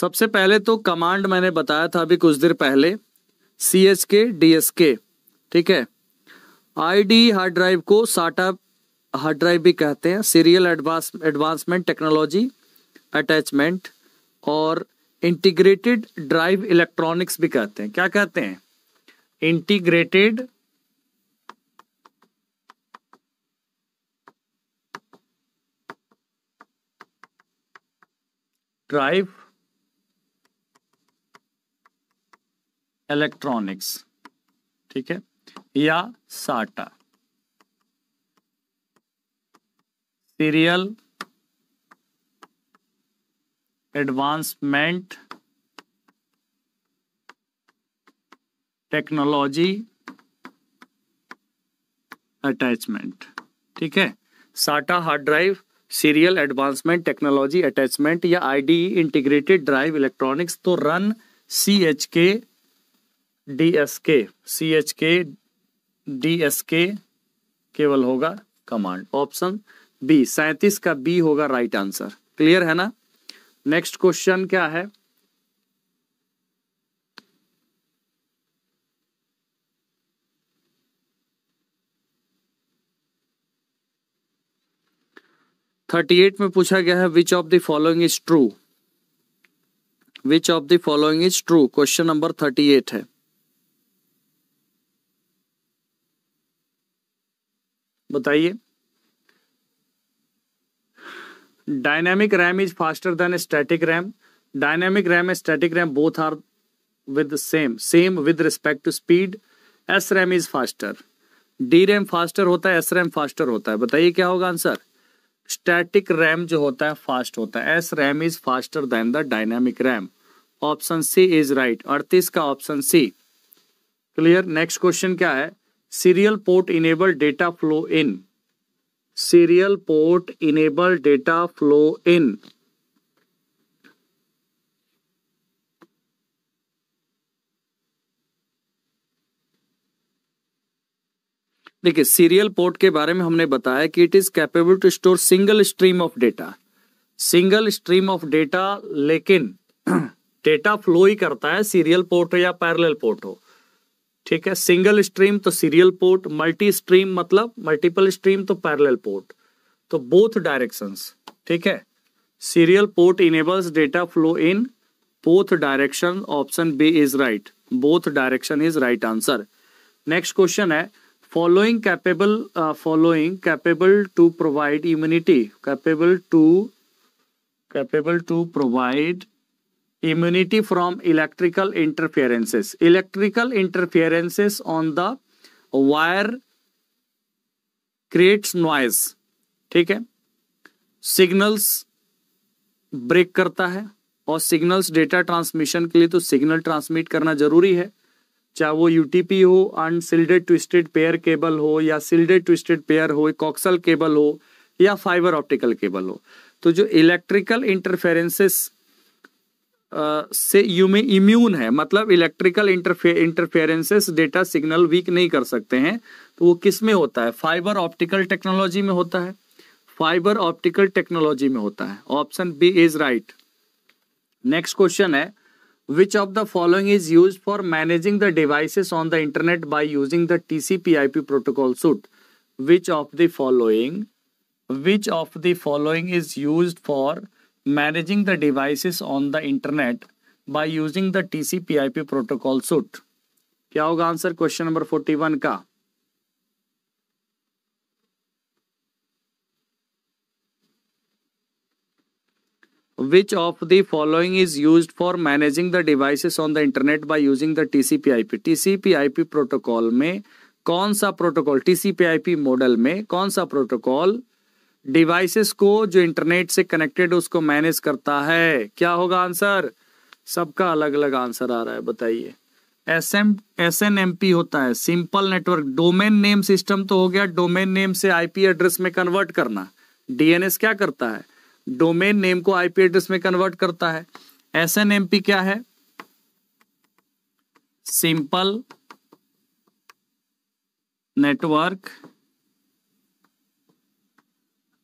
सबसे पहले तो कमांड मैंने बताया था अभी कुछ देर पहले C S K D S K ठीक है आई डी हार्ड ड्राइव को साटा हार्ड ड्राइव भी कहते हैं serial advance advancement technology attachment और इंटीग्रेटेड ड्राइव इलेक्ट्रॉनिक्स भी कहते हैं क्या कहते हैं इंटीग्रेटेड ड्राइव इलेक्ट्रॉनिक्स ठीक है या साटा सीरियल एडवांसमेंट टेक्नोलॉजी अटैचमेंट ठीक है SATA hard drive serial advancement technology attachment या आईडी इंटीग्रेटेड ड्राइव इलेक्ट्रॉनिक्स तो run C H K D S K C H K D S K केवल होगा कमांड ऑप्शन बी सैतीस का बी होगा राइट आंसर क्लियर है ना नेक्स्ट क्वेश्चन क्या है थर्टी एट में पूछा गया है which of the following is true which of the following is true question number thirty eight है बताइए dynamic RAM is faster than static RAM dynamic RAM and static RAM both are with same same with respect to speed S RAM is faster D RAM faster होता है एस रैम फास्टर होता है बताइए क्या होगा आंसर स्टैटिक रैम जो होता है फास्ट होता है S RAM is faster than the dynamic RAM option C is right अड़तीस का option C clear next question क्या है serial port enable data flow in serial port enable data flow in देखिए सीरियल पोर्ट के बारे में हमने बताया कि it is capable to store single stream of data single stream of data लेकिन डेटा फ्लो ही करता है सीरियल पोर्ट हो या पैरेलल पोर्ट हो ठीक है सिंगल स्ट्रीम तो सीरियल पोर्ट मल्टी स्ट्रीम मतलब मल्टीपल स्ट्रीम तो पैरेलल पोर्ट तो बोथ डायरेक्शंस ठीक है serial port enables data flow in both direction option B is right both direction is right answer next question है following capable following capable to provide immunity capable to capable to provide immunity from electrical interferences electrical interferences on the wire creates noise ठीक है signals ब्रेक करता है और signals डेटा ट्रांसमिशन के लिए तो सिग्नल ट्रांसमिट करना जरूरी है चाहे वो यूटीपी हो अनसिल्डेड ट्विस्टेड पेयर केबल हो या सिल्डेड ट्विस्टेड पेयर हो कॉक्सल केबल हो या फाइबर ऑप्टिकल केबल हो तो जो इलेक्ट्रिकल इंटरफेरेंसेस से यू में इम्यून है मतलब इलेक्ट्रिकल इंटरफे इंटरफेरेंसेस डेटा सिग्नल वीक नहीं कर सकते हैं तो वो किस में होता है फाइबर ऑप्टिकल टेक्नोलॉजी में होता है फाइबर ऑप्टिकल टेक्नोलॉजी में होता है option B is right next question है which of the following is use for managing the devices on the internet by using the P protocol suit which of the following which of the following is use for managing the devices on the internet by using the TCP/IP protocol suit. क्या होगा answer question number forty one का which of the following is use for managing the devices on the internet by using the TCP I P TCP I P protocol में कौन सा protocol TCP I P model में कौन सा प्रोटोकॉल डिवाइसेस को जो इंटरनेट से कनेक्टेड उसको मैनेज करता है क्या होगा आंसर सबका अलग अलग आंसर आ रहा है बताइए S M S N M P होता है simple network domain name system तो हो गया डोमेन नेम से आईपी एड्रेस में कन्वर्ट करना डीएनएस क्या करता है डोमेन नेम को आईपी एड्रेस में कन्वर्ट करता है एस एन एम पी क्या है simple network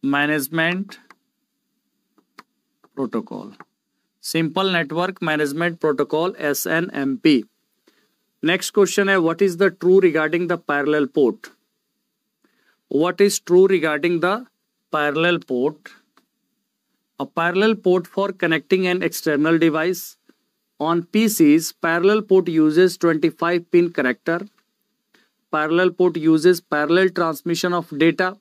management protocol simple network management protocol snmp next question is: what is the true regarding the parallel port what is true regarding the parallel port a parallel port for connecting an external device on PCs parallel port uses 25 pin connector parallel port uses parallel transmission of data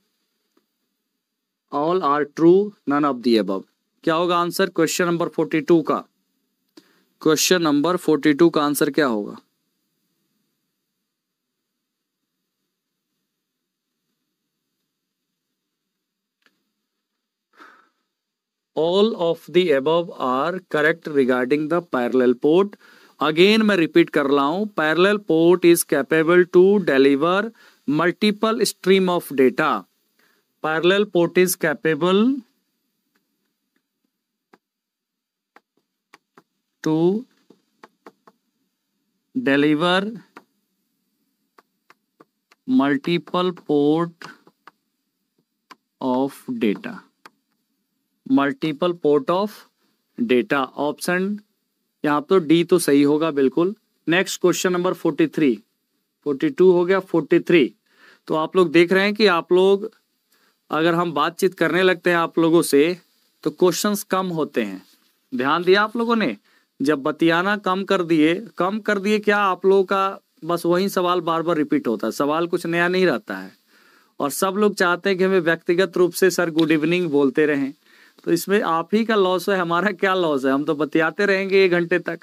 all are true none of the above क्या होगा answer question number forty two का क्वेश्चन नंबर फोर्टी टू का आंसर क्या होगा all of the above are correct regarding the parallel port again मैं रिपीट कर रहा हूं parallel port is capable to deliver multiple stream of data parallel port is capable to deliver multiple port of data multiple port of data option यहाँ तो डी तो सही होगा बिल्कुल next question number forty three forty two हो गया फोर्टी थ्री तो आप लोग देख रहे हैं कि आप लोग अगर हम बातचीत करने लगते हैं आप लोगों से तो क्वेश्चंस कम होते हैं ध्यान दिया आप लोगों ने जब बतियाना कम कर दिए कम कर दिए क्या आप लोगों का बस वही सवाल बार बार रिपीट होता है सवाल कुछ नया नहीं रहता है और सब लोग चाहते हैं कि हमें व्यक्तिगत रूप से सर गुड इवनिंग बोलते रहें तो इसमें आप ही का लॉस है हमारा क्या लॉस है हम तो बतियाते रहेंगे एक घंटे तक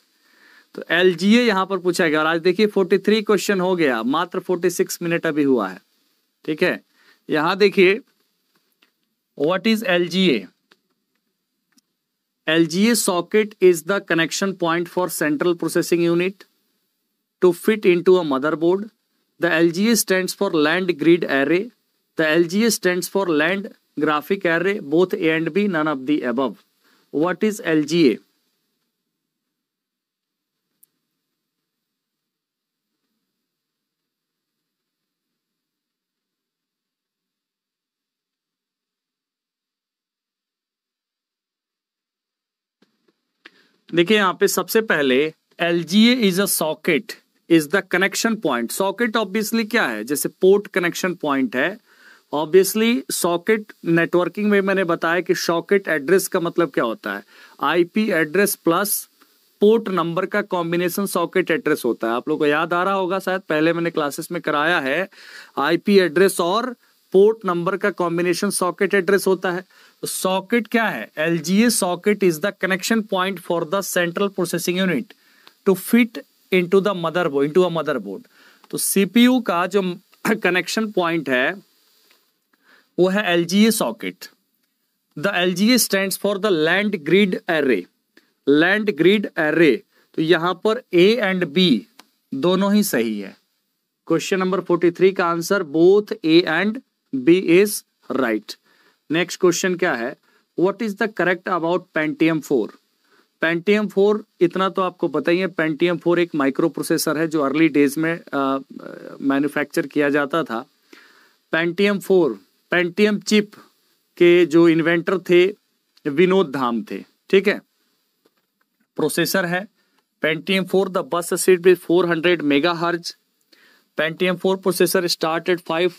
तो एल जी ए यहाँ पर पूछा गया और आज देखिए फोर्टी थ्री क्वेश्चन हो गया मात्र फोर्टी सिक्स मिनट अभी हुआ है ठीक है यहाँ देखिए What is LGA? LGA socket is the connection point for central processing unit to fit into a motherboard. The LGA stands for land grid array. The LGA stands for land graphic array, both A and B, none of the above. What is LGA? देखिए यहाँ पे सबसे पहले L G A is a socket is the connection point socket obviously क्या है जैसे पोर्ट कनेक्शन पॉइंट है ऑब्वियसली सॉकेट नेटवर्किंग में मैंने बताया कि सॉकेट एड्रेस का मतलब क्या होता है IP address plus port number का कॉम्बिनेशन सॉकेट एड्रेस होता है आप लोग को याद आ रहा होगा शायद पहले मैंने क्लासेस में कराया है आईपी एड्रेस और पोर्ट नंबर का कॉम्बिनेशन सॉकेट एड्रेस होता है सॉकेट क्या है LGA socket is the connection point for the central processing unit to fit into the into a board तो सीपीयू का जो कनेक्शन पॉइंट है वो है LGA socket the LGA stand for the land grid array land grid array तो यहां पर ए एंड बी दोनों ही सही है क्वेश्चन नंबर फोर्टी थ्री का answer both A and B is right next question क्या है what is the correct about Pentium four Pentium four इतना तो आपको पता ही है पेंटीएम फोर एक माइक्रो प्रोसेसर है जो अर्ली डेज में मैन्युफैक्चर किया जाता था पेंटीएम फोर पेंटीएम चिप के जो इन्वेंटर थे विनोद धाम थे ठीक है प्रोसेसर है Pentium four the bus seat with four hundred megahertz Pentium four processor start at five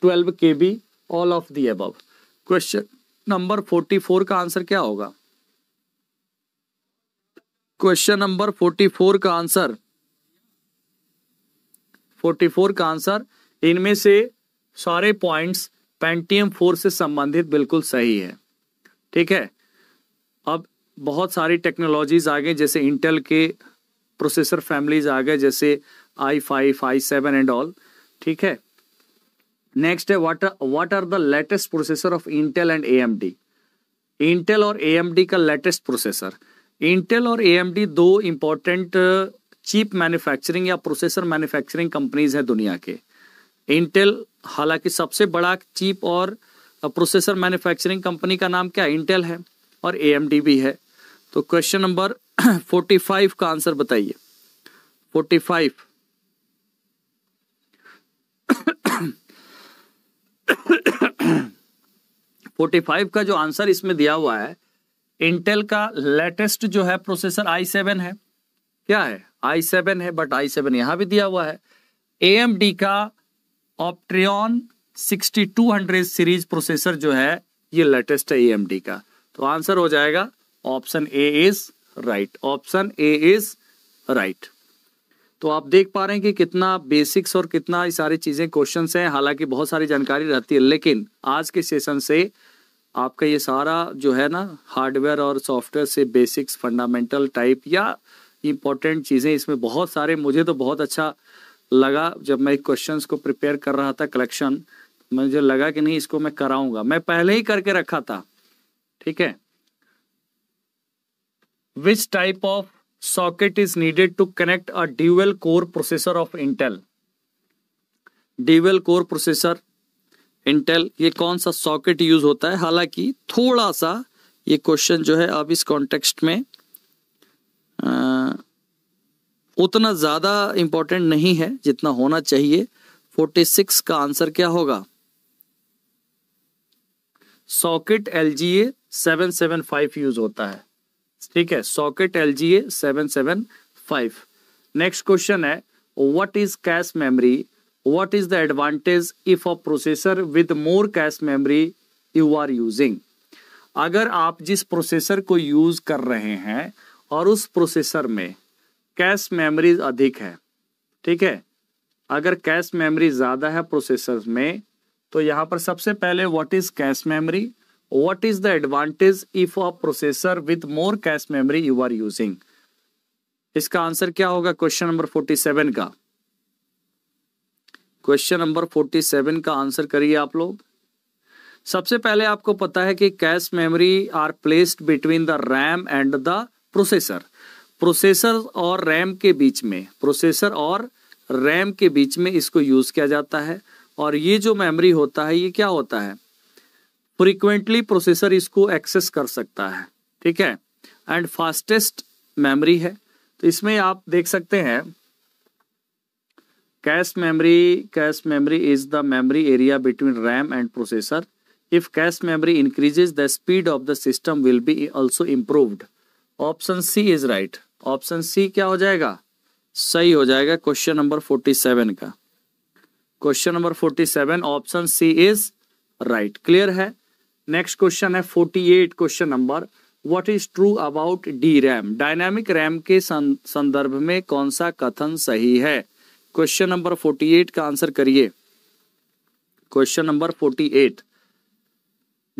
twelve K B all of the above question number forty four का आंसर क्या होगा क्वेश्चन नंबर फोर्टी फोर का आंसर फोर्टी फोर का आंसर इनमें से सारे पॉइंट्स पेंटीएम फोर से संबंधित बिल्कुल सही है ठीक है अब बहुत सारी टेक्नोलॉजीज आ गए जैसे इंटेल के प्रोसेसर फैमिलीज आ गए जैसे I five I seven and all ठीक है नेक्स्ट है what what are the latest processor of Intel and A Intel और ए का लेटेस्ट प्रोसेसर इंटेल और ए दो इंपॉर्टेंट चीप मैन्युफैक्चरिंग या प्रोसेसर मैन्युफैक्चरिंग कंपनीज हैं दुनिया के इंटेल हालांकि सबसे बड़ा चीप और प्रोसेसर मैन्युफैक्चरिंग कंपनी का नाम क्या इंटेल है और ए भी है तो क्वेश्चन नंबर फोर्टी फाइव का आंसर बताइए फोर्टी फाइव फोर्टी फाइव का जो आंसर इसमें दिया हुआ है इंटेल का लेटेस्ट जो है प्रोसेसर आई सेवन है क्या है आई सेवन है बट आई सेवन यहां भी दिया हुआ है ए एम डी का ऑप्ट्रियन हंड्रेड सीरीज प्रोसेसर जो है ये लेटेस्ट है ए एम डी का तो आंसर हो जाएगा option A is right option A is right तो आप देख पा रहे हैं कि कितना बेसिक्स और कितना सारी चीज़ें क्वेश्चन हैं हालांकि बहुत सारी जानकारी रहती है लेकिन आज के सेशन से आपका ये सारा जो है ना हार्डवेयर और सॉफ्टवेयर से बेसिक्स फंडामेंटल टाइप या इम्पोर्टेंट चीज़ें इसमें बहुत सारे मुझे तो बहुत अच्छा लगा जब मैं क्वेश्चन को प्रिपेयर कर रहा था कलेक्शन मुझे लगा कि नहीं इसको मैं कराऊंगा मैं पहले ही करके रखा था ठीक है which type of socket is needed to connect a dual core processor of Intel Dual core processor Intel ये कौन सा सॉकेट यूज होता है हालांकि थोड़ा सा ये क्वेश्चन जो है अब इस कॉन्टेक्स्ट में आ, उतना ज़्यादा इंपॉर्टेंट नहीं है जितना होना चाहिए 46 का आंसर क्या होगा socket L G A seven five use होता है ठीक है socket L G A seven seven five next question है what is cache memory what is the advantage if a processor with more cache memory you are using अगर आप जिस प्रोसेसर को यूज कर रहे हैं और उस प्रोसेसर में कैश मेमरी अधिक है ठीक है अगर कैश मेमरी ज़्यादा है प्रोसेसर में तो यहां पर सबसे पहले what is cache memory what is the advantage if a processor with more cache memory you are using इसका आंसर क्या होगा क्वेश्चन नंबर 47 का क्वेश्चन नंबर 47 का आंसर करिए आप लोग सबसे पहले आपको पता है कि cache memory are placed between the RAM and the processor processor और रैम के बीच में प्रोसेसर और रैम के बीच में इसको यूज किया जाता है और ये जो मेमोरी होता है ये क्या होता है फ्रिक्वेंटली प्रोसेसर इसको एक्सेस कर सकता है ठीक है एंड फास्टेस्ट मेमोरी है तो इसमें आप देख सकते हैं cache memory cache memory is the memory area between RAM and processor if cache memory increases the speed of the system will be also improved option C is right option C क्या हो जाएगा सही हो जाएगा क्वेश्चन नंबर फोर्टी सेवन का question number forty seven option C is right clear है नेक्स्ट क्वेश्चन है 48 question number what is true about D RAM dynamic RAM के संदर्भ में कौन सा कथन सही है क्वेश्चन नंबर 48 का आंसर करिए question number 48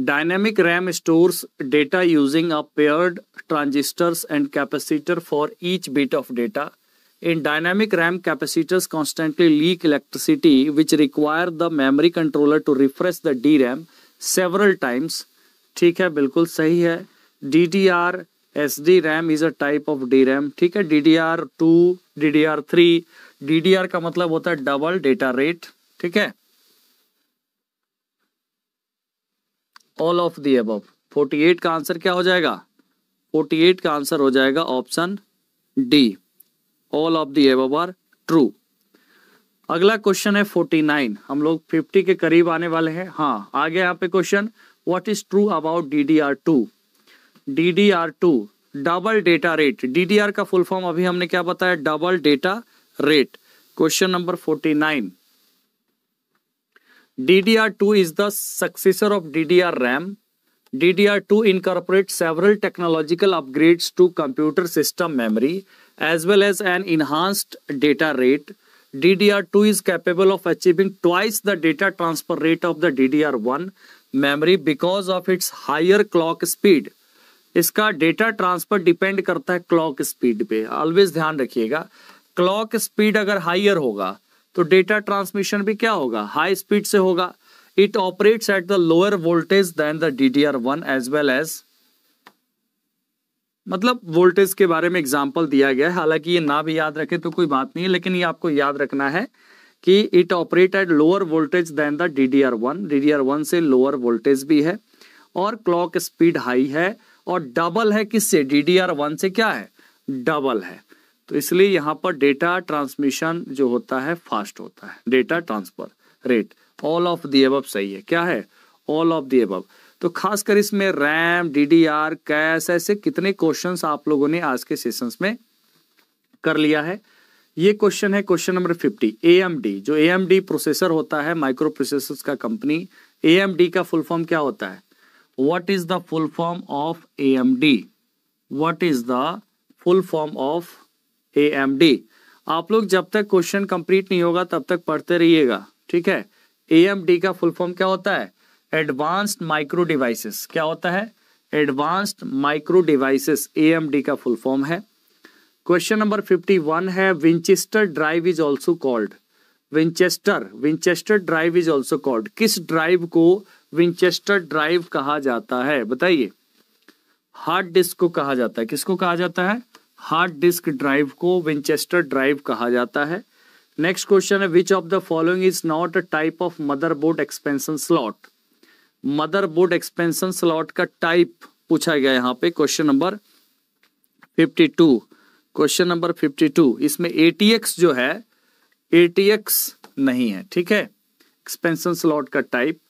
dynamic RAM stores data using a paired transistors and capacitor for each bit of data in in RAM capacitors constantly leak electricity which require the memory controller to refresh the D RAM several times ठीक है बिल्कुल सही है D D R S D RAM is a type of D RAM ठीक है D D R two D D R three D D R का मतलब होता है डबल डेटा रेट ठीक है ऑल ऑफ दी अब फोर्टी एट का आंसर क्या हो जाएगा फोर्टी एट का आंसर हो जाएगा option D all of the above true अगला क्वेश्चन है फोर्टी नाइन हम लोग फिफ्टी के करीब आने वाले हैं हाँ आगे यहाँ पे question what is true about D D R two D D R two double data rate D D R का फुल फॉर्म अभी हमने क्या बताया double data rate question number forty nine D D R two is the successor of D D R RAM D D R two incorporate several technological upgrades to computer system memory as well as an enhanced data rate DDR2 is capable of achieving twice the data transfer rate of the DDR1 memory because of its higher clock speed. इसका डेटा ट्रांसफर डिपेंड करता है क्लॉक स्पीड पे ऑलवेज ध्यान रखिएगा क्लॉक स्पीड अगर हाइयर होगा तो डेटा ट्रांसमिशन भी क्या होगा हाई स्पीड से होगा it operates at the lower voltage than the D D R one as well as मतलब वोल्टेज के बारे में एग्जाम्पल दिया गया है हालांकि ये ना भी याद रखे तो कोई बात नहीं है लेकिन ये आपको याद रखना है कि it operate at lower voltage than the D D R one D D R one से लोअर वोल्टेज भी है और क्लॉक स्पीड हाई है और डबल है किससे डी डी आर वन से क्या है डबल है तो इसलिए यहाँ पर डेटा ट्रांसमिशन जो होता है फास्ट होता है data transfer rate all of the above सही है क्या है ऑल ऑफ दी एबब तो खासकर इसमें रैम डीडीआर कैश ऐसे कितने क्वेश्चंस आप लोगों ने आज के सेशंस में कर लिया है ये क्वेश्चन है क्वेश्चन नंबर फिफ्टी ए जो ए प्रोसेसर होता है माइक्रो प्रोसेसर का कंपनी ए का फुल फॉर्म क्या होता है what is the full form of A M D what is the full form of A M D आप लोग जब तक क्वेश्चन कंप्लीट नहीं होगा तब तक पढ़ते रहिएगा ठीक है ए एम डी का फुल फॉर्म क्या होता है एडवांस्ड माइक्रो डिवाइसेस क्या होता है एडवांस्ड माइक्रो डिवाइसेस एएमडी का फुल फॉर्म है क्वेश्चन नंबर फिफ्टी वन है Winchester drive is also called Winchester Winchester drive is also called किस ड्राइव को विंचेस्टर ड्राइव कहा जाता है बताइए हार्ड डिस्क को कहा जाता है किसको कहा जाता है हार्ड डिस्क ड्राइव को विंचेस्टर ड्राइव कहा जाता है नेक्स्ट क्वेश्चन है which of the following is not a type of motherboard expansion slot motherboard expansion slot का टाइप पूछा गया यहाँ पे क्वेश्चन नंबर 52 क्वेश्चन नंबर 52 इसमें एटीएक्स जो है एटीएक्स नहीं है ठीक है एक्सपेंशन स्लॉट का टाइप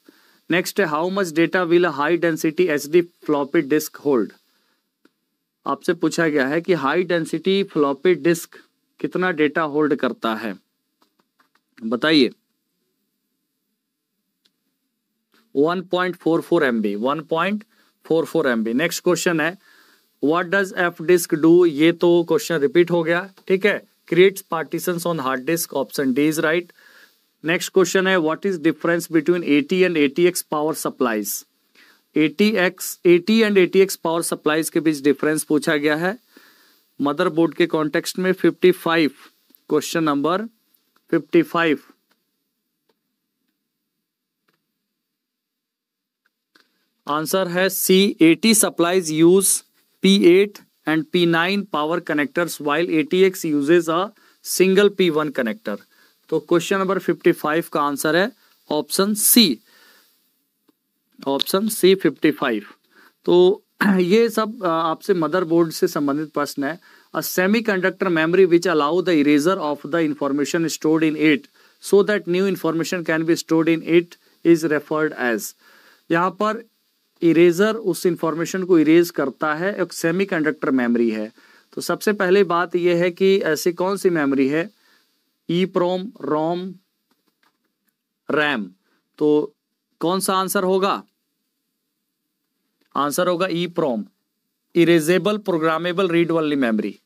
नेक्स्ट है how much data will high density H D floppy disk hold आपसे पूछा गया है कि हाई डेंसिटी फ्लॉपी डिस्क कितना डेटा होल्ड करता है बताइए one point four four M B one point four four M B next question है what does F disk do ये तो क्वेश्चन रिपीट हो गया ठीक है creates partition on hard disk option D is right next question है what is difference between AT and AT X power supplies AT X AT and AT X power supplies के बीच डिफरेंस पूछा गया है मदरबोर्ड के कॉन्टेक्स्ट में fifty five question number fifty five answer है C AT supplies use P eight and P nine power connectors while AT X uses a single P one connector तो क्वेश्चन नंबर फिफ्टी फाइव का आंसर है option C option C fifty five तो ये सब आपसे मदरबोर्ड से संबंधित प्रश्न है a semiconductor memory which allow the erasure of the information stored in it so that new information can be stored in it is referred as यहाँ पर इरेजर उस इंफॉर्मेशन को इरेज करता है एक सेमी कंडक्टर मेमरी है तो सबसे पहले बात यह है कि ऐसी कौन सी मेमोरी है ई प्रोम रोम रैम तो कौन सा आंसर होगा आंसर होगा EPROM erasable programmable read वाली मेमोरी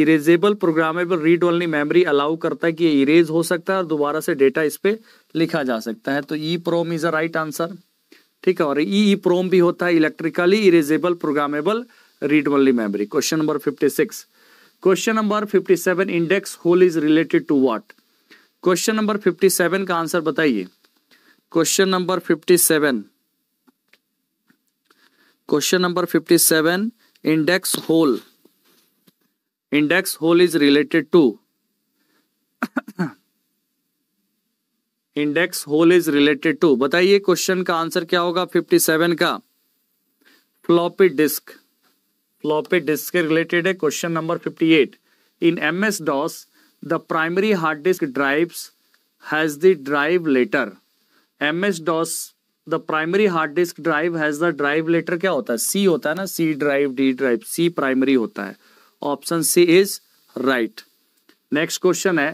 इरेजेबल प्रोग्रामेबल रीड वाली मेमोरी अलाउ करता है कि ये इरेज हो सकता है और दोबारा से डेटा इस पर लिखा जा सकता है तो EPROM is a right answer ठीक है और ई ई प्रोम भी होता है electrically erasable programmable read only memory question number fifty six question number fifty seven index hole is related to what question number fifty seven का आंसर बताइए question number fifty seven question number fifty seven index hole index hole is related to index hole is related to बताइए क्वेश्चन का आंसर क्या होगा 57 का फ्लॉपी डिस्क फ्लॉपी डिस्क के रिलेटेड है question number 58 in M S DOS the primary hard disk drives has the drive letter M S DOS the primary hard disk drive has the drive letter क्या होता है सी होता है ना C drive D drive C primary होता है option C is right next question है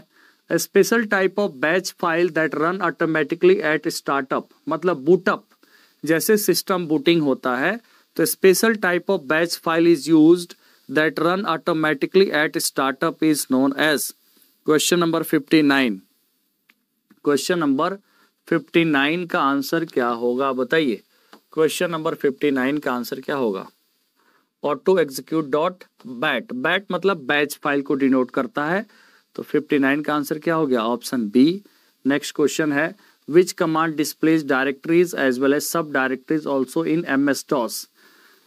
a special type of batch file that run automatically at startup मतलब बूटअप जैसे सिस्टम बूटिंग होता है तो special type of batch file is use that run automatically at startup is known as question number fifty nine question number fifty nine का आंसर क्या होगा बताइए क्वेश्चन नंबर फिफ्टी नाइन का आंसर क्या होगा auto execute dot bat bat मतलब बैच फाइल को डिनोट करता है तो 59 का आंसर क्या हो गया ऑप्शन बी नेक्स्ट क्वेश्चन है which command displays directories as well as sub directories also in M S DOS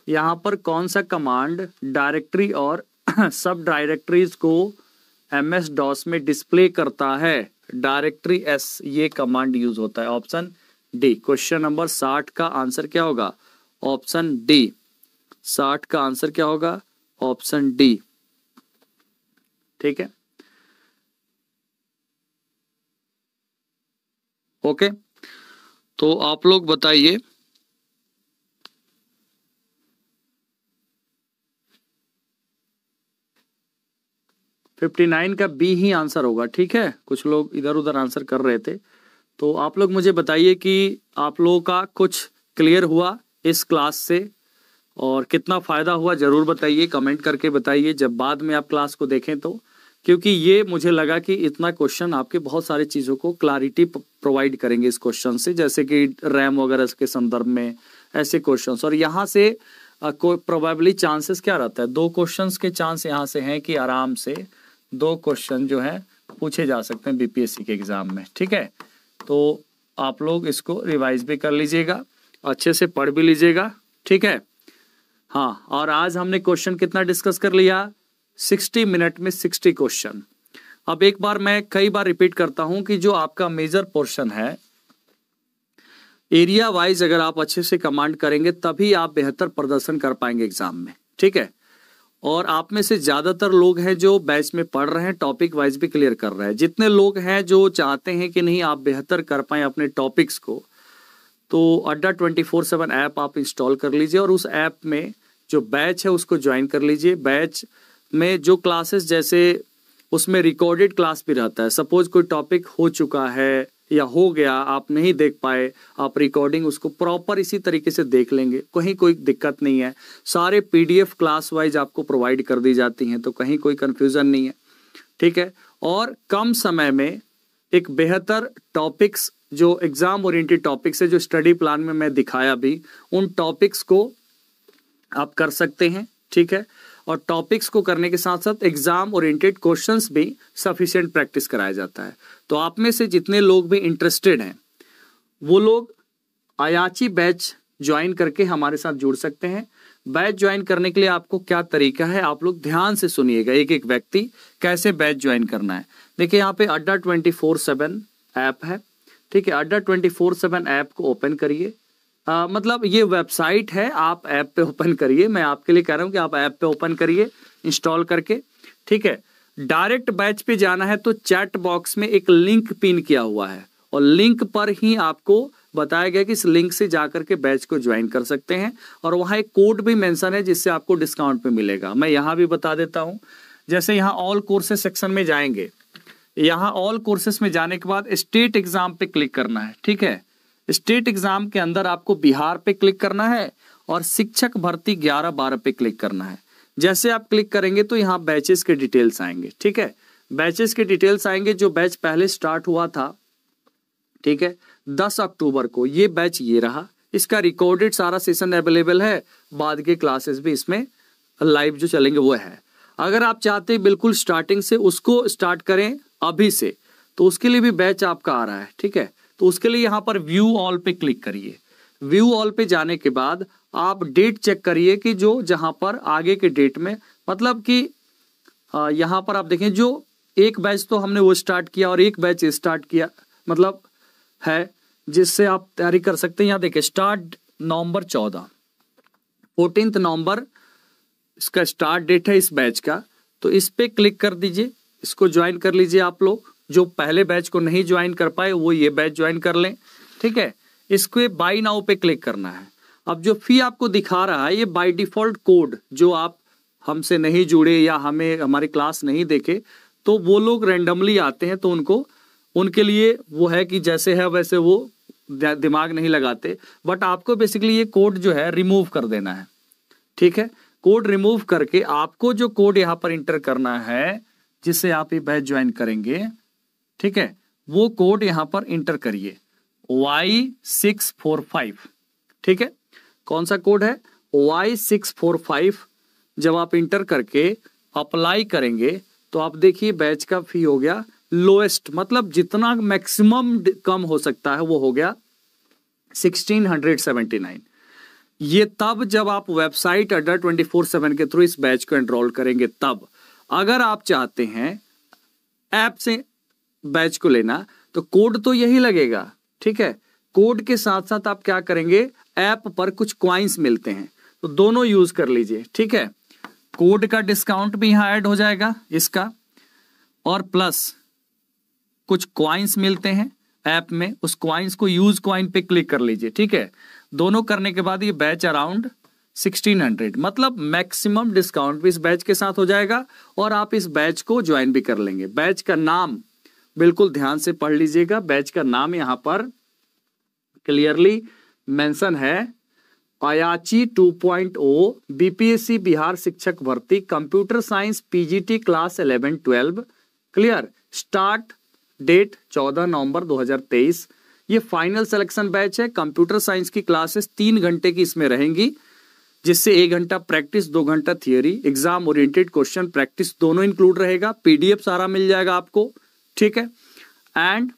यहाँ पर कौन सा कमांड डायरेक्टरी और सब डायरेक्टरीज को एम एस डॉस में डिस्प्ले करता है डायरेक्टरी एस ये कमांड यूज होता है ऑप्शन डी क्वेश्चन नंबर साठ का आंसर क्या होगा ऑप्शन डी साठ का आंसर क्या होगा ऑप्शन डी ठीक है ओके तो आप लोग बताइए फिफ्टी नाइन का बी ही आंसर होगा ठीक है कुछ लोग इधर उधर आंसर कर रहे थे तो आप लोग मुझे बताइए कि आप लोगों का कुछ क्लियर हुआ इस क्लास से और कितना फ़ायदा हुआ ज़रूर बताइए कमेंट करके बताइए जब बाद में आप क्लास को देखें तो क्योंकि ये मुझे लगा कि इतना क्वेश्चन आपके बहुत सारी चीज़ों को क्लैरिटी प्रोवाइड करेंगे इस क्वेश्चन से जैसे कि रैम वगैरह के संदर्भ में ऐसे क्वेश्चन और यहाँ से प्रोबेबली चांसेस क्या रहता है दो क्वेश्चंस के चांस यहाँ से हैं कि आराम से दो क्वेश्चन जो है पूछे जा सकते हैं बीपीएससी के एग्ज़ाम में ठीक है तो आप लोग इसको रिवाइज भी कर लीजिएगा अच्छे से पढ़ भी लीजिएगा ठीक है हाँ और आज हमने क्वेश्चन कितना डिस्कस कर लिया 60 मिनट में 60 क्वेश्चन अब एक बार मैं कई बार रिपीट करता हूं कि जो आपका मेजर पोर्शन है एरिया वाइज अगर आप अच्छे से कमांड करेंगे तभी आप बेहतर प्रदर्शन कर पाएंगे एग्जाम में ठीक है और आप में से ज्यादातर लोग हैं जो बैच में पढ़ रहे हैं टॉपिक वाइज भी क्लियर कर रहे हैं जितने लोग हैं जो चाहते हैं कि नहीं आप बेहतर कर पाए अपने टॉपिक्स को तो Adda twenty four seven app आप इंस्टॉल कर लीजिए और उस ऐप में जो बैच है उसको ज्वाइन कर लीजिए बैच में जो क्लासेस जैसे उसमें रिकॉर्डेड क्लास भी रहता है सपोज कोई टॉपिक हो चुका है या हो गया आप नहीं देख पाए आप रिकॉर्डिंग उसको प्रॉपर इसी तरीके से देख लेंगे कहीं कोई दिक्कत नहीं है सारे पीडीएफ क्लास वाइज आपको प्रोवाइड कर दी जाती हैं तो कहीं कोई कंफ्यूजन नहीं है ठीक है और कम समय में एक बेहतर टॉपिक्स जो एग्ज़ाम ओरिएंटेड टॉपिक्स है जो स्टडी प्लान में मैं दिखाया भी उन टॉपिक्स को आप कर सकते हैं ठीक है और टॉपिक्स को करने के साथ साथ एग्जाम ओरिएंटेड क्वेश्चंस भी सफिशिएंट प्रैक्टिस कराया जाता है तो आप में से जितने लोग भी इंटरेस्टेड हैं वो लोग अयाची बैच ज्वाइन करके हमारे साथ जुड़ सकते हैं बैच ज्वाइन करने के लिए आपको क्या तरीका है आप लोग ध्यान से सुनिएगा एक एक व्यक्ति कैसे बैच ज्वाइन करना है देखिए यहाँ पे अड्डा ट्वेंटी फोर सेवन ऐप है ठीक है Adda twenty four seven app को ओपन करिए आ, मतलब ये वेबसाइट है आप ऐप पे ओपन करिए मैं आपके लिए कह रहा हूँ कि आप ऐप पे ओपन करिए इंस्टॉल करके ठीक है डायरेक्ट बैच पे जाना है तो चैट बॉक्स में एक लिंक पिन किया हुआ है और लिंक पर ही आपको बताया गया कि इस लिंक से जाकर के बैच को ज्वाइन कर सकते हैं और वहाँ एक कोड भी मैंसन है जिससे आपको डिस्काउंट पे मिलेगा मैं यहाँ भी बता देता हूँ जैसे यहाँ ऑल कोर्सेज सेक्शन में जाएंगे यहाँ ऑल कोर्सेस में जाने के बाद स्टेट एग्जाम पे क्लिक करना है ठीक है स्टेट एग्जाम के अंदर आपको बिहार पे क्लिक करना है और शिक्षक भर्ती ग्यारह बारह पे क्लिक करना है जैसे आप क्लिक करेंगे तो यहाँ बैचेस के डिटेल्स आएंगे ठीक है बैचेस के डिटेल्स आएंगे जो बैच पहले स्टार्ट हुआ था ठीक है दस अक्टूबर को ये बैच ये रहा इसका रिकॉर्डेड सारा सेशन अवेलेबल है बाद के क्लासेस भी इसमें लाइव जो चलेंगे वो है अगर आप चाहते हैं बिल्कुल स्टार्टिंग से उसको स्टार्ट करें अभी से तो उसके लिए भी बैच आपका आ रहा है ठीक है तो उसके लिए यहाँ पर व्यू ऑल पे क्लिक करिए व्यू ऑल पे जाने के बाद आप डेट चेक करिए कि जो जहाँ पर आगे के डेट में मतलब कि यहाँ पर आप देखें जो एक बैच तो हमने वो स्टार्ट किया और एक बैच स्टार्ट किया मतलब है जिससे आप तैयारी कर सकते हैं यहाँ देखिए स्टार्ट नवंबर चौदह फोर्टीन नवंबर इसका स्टार्ट डेट है इस बैच का तो इस पर क्लिक कर दीजिए इसको ज्वाइन कर लीजिए आप लोग जो पहले बैच को नहीं ज्वाइन कर पाए वो ये बैच ज्वाइन कर लें ठीक है इसके बाई नाउ पे क्लिक करना है अब जो फी आपको दिखा रहा है ये बाई डिफॉल्ट कोड जो आप हमसे नहीं जुड़े या हमें हमारी क्लास नहीं देखे तो वो लोग रेंडमली आते हैं तो उनको उनके लिए वो है कि जैसे है वैसे वो दिमाग नहीं लगाते बट आपको बेसिकली ये कोड जो है रिमूव कर देना है ठीक है कोड रिमूव करके आपको जो कोड यहाँ पर इंटर करना है जिससे आप ये बैच ज्वाइन करेंगे ठीक है वो कोड यहां पर इंटर करिए वाई सिक्स फोर फाइव ठीक है कौन सा कोड है Y645 जब आप इंटर करके अप्लाई करेंगे तो आप देखिए बैच का फी हो गया लोएस्ट मतलब जितना मैक्सिमम कम हो सकता है वो हो गया 1679 ये तब जब आप website Adda twenty four seven के थ्रू इस बैच को एनरोल करेंगे तब अगर आप चाहते हैं ऐप से बैच को लेना तो कोड तो यही लगेगा ठीक है कोड के साथ साथ आप क्या करेंगे ऐप पर कुछ क्वाइंस मिलते हैं तो दोनों यूज कर लीजिए ठीक है कोड का डिस्काउंट भी यहां ऐड हो जाएगा इसका और प्लस कुछ क्वाइंस मिलते हैं ऐप में उस क्वाइंस को यूज क्वाइन पे क्लिक कर लीजिए ठीक है दोनों करने के बाद ये बैच अराउंड 1600 मतलब मैक्सिमम डिस्काउंट भी इस बैच के साथ हो जाएगा और आप इस बैच को ज्वाइन भी कर लेंगे बैच का नाम बिल्कुल ध्यान से पढ़ लीजिएगा बैच का नाम यहाँ पर क्लियरली मेंशन है आयाची 2.0 पॉइंट बिहार शिक्षक भर्ती computer science PGT class 11 12 clear start date 14 November 2023 ये फाइनल सिलेक्शन बैच है कंप्यूटर साइंस की क्लासेस तीन घंटे की इसमें रहेंगी जिससे एक घंटा प्रैक्टिस दो घंटा theory exam oriented question practice दोनों इंक्लूड रहेगा पीडीएफ सारा मिल जाएगा आपको ठीक है एंड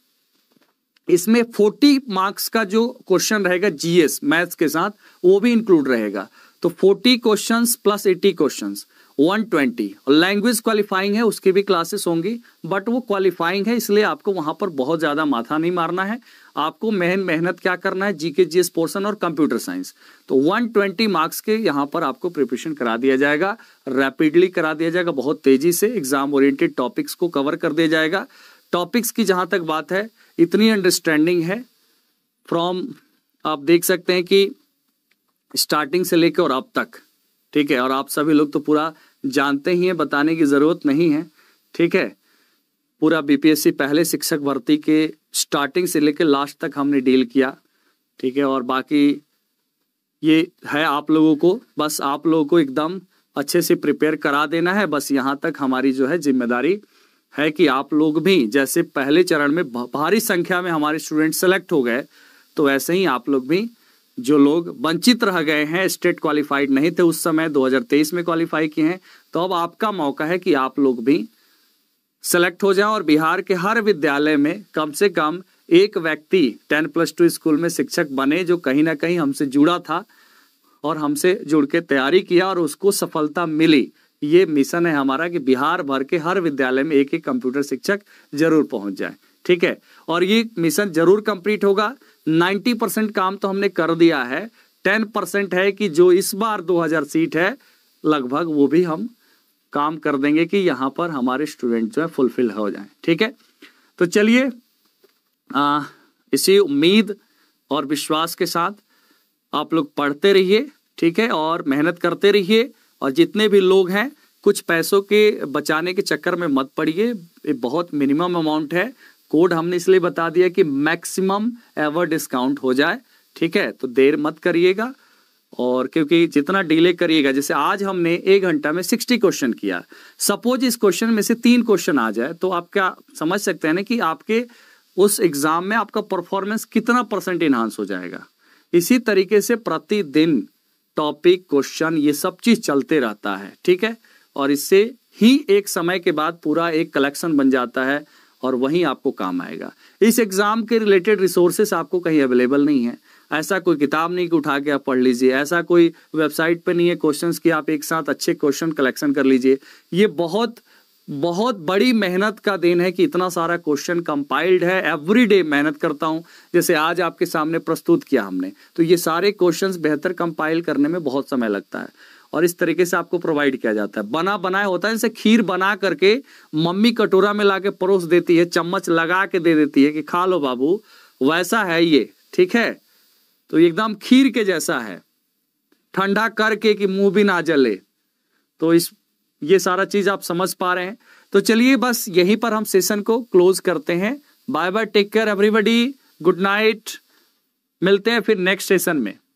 इसमें 40 मार्क्स का जो क्वेश्चन रहेगा जीएस मैथ्स के साथ वो भी इंक्लूड रहेगा तो 40 क्वेश्चंस प्लस 80 क्वेश्चंस 120 और लैंग्वेज क्वालिफाइंग है उसकी भी क्लासेस होंगी बट वो क्वालिफाइंग है इसलिए आपको वहां पर बहुत ज़्यादा माथा नहीं मारना है आपको मेहन मेहनत क्या करना है जीके जीएस पोर्सन और कंप्यूटर साइंस तो 120 मार्क्स के यहाँ पर आपको प्रिपरेशन करा दिया जाएगा रैपिडली करा दिया जाएगा बहुत तेज़ी से एग्जाम ओरिएंटेड टॉपिक्स को कवर कर दिया जाएगा टॉपिक्स की जहां तक बात है इतनी अंडरस्टैंडिंग है फ्रॉम आप देख सकते हैं कि स्टार्टिंग से लेकर और अब तक ठीक है और आप सभी लोग तो पूरा जानते ही हैं बताने की ज़रूरत नहीं है ठीक है पूरा बीपीएससी पहले शिक्षक भर्ती के स्टार्टिंग से लेकर लास्ट तक हमने डील किया ठीक है और बाकी ये है आप लोगों को बस आप लोगों को एकदम अच्छे से प्रिपेयर करा देना है बस यहाँ तक हमारी जो है जिम्मेदारी है कि आप लोग भी जैसे पहले चरण में भारी संख्या में हमारे स्टूडेंट सेलेक्ट हो गए तो वैसे ही आप लोग भी जो लोग वंचित रह गए हैं स्टेट क्वालिफाइड नहीं थे उस समय 2023 में क्वालिफाई किए हैं तो अब आपका मौका है कि आप लोग भी सेलेक्ट हो जाएं और बिहार के हर विद्यालय में कम से कम एक व्यक्ति टेन प्लस टू स्कूल में शिक्षक बने जो कहीं ना कहीं हमसे जुड़ा था और हमसे जुड़ के तैयारी किया और उसको सफलता मिली ये मिशन है हमारा कि बिहार भर के हर विद्यालय में एक एक कंप्यूटर शिक्षक जरूर पहुंच जाए ठीक है और ये मिशन जरूर कंप्लीट होगा 90 परसेंट काम तो हमने कर दिया है 10 परसेंट है कि जो इस बार 2000 सीट है लगभग वो भी हम काम कर देंगे कि यहाँ पर हमारे स्टूडेंट जो है फुलफिल हो जाए ठीक है तो चलिए इसी उम्मीद और विश्वास के साथ आप लोग पढ़ते रहिए ठीक है और मेहनत करते रहिए और जितने भी लोग हैं कुछ पैसों के बचाने के चक्कर में मत पड़िए ये बहुत मिनिमम अमाउंट है कोड हमने इसलिए बता दिया कि मैक्सिमम एवर डिस्काउंट हो जाए ठीक है तो देर मत करिएगा और क्योंकि जितना डिले करिएगा जैसे आज हमने एक घंटा में सिक्सटी क्वेश्चन किया सपोज इस क्वेश्चन में से तीन क्वेश्चन आ जाए तो आप क्या समझ सकते हैं ना कि आपके उस एग्जाम में आपका परफॉर्मेंस कितना परसेंट इन्हांस हो जाएगा इसी तरीके से प्रतिदिन टॉपिक क्वेश्चन ये सब चीज चलते रहता है ठीक है और इससे ही एक समय के बाद पूरा एक कलेक्शन बन जाता है और वहीं आपको काम आएगा इस एग्जाम के रिलेटेड रिसोर्सेस आपको कहीं अवेलेबल नहीं है ऐसा कोई किताब नहीं कि उठा के आप पढ़ लीजिए ऐसा कोई वेबसाइट पे नहीं है क्वेश्चंस कि आप एक साथ अच्छे क्वेश्चन कलेक्शन कर लीजिए ये बहुत बहुत बड़ी मेहनत का दिन है कि इतना सारा क्वेश्चन कंपाइल्ड है एवरी डे मेहनत करता हूं जैसे आज आपके सामने प्रस्तुत किया हमने तो ये सारे क्वेश्चंस बेहतर कंपाइल करने में बहुत समय लगता है और इस तरीके से आपको प्रोवाइड किया जाता है बना बनाया होता है जैसे खीर बना करके मम्मी कटोरा में ला परोस देती है चम्मच लगा के दे देती है कि खा लो बाबू वैसा है ये ठीक है तो एकदम खीर के जैसा है ठंडा करके कि मुंह भी ना जले तो इस ये सारा चीज आप समझ पा रहे हैं तो चलिए बस यहीं पर हम सेशन को क्लोज करते हैं bye bye take care everybody good night मिलते हैं फिर नेक्स्ट सेशन में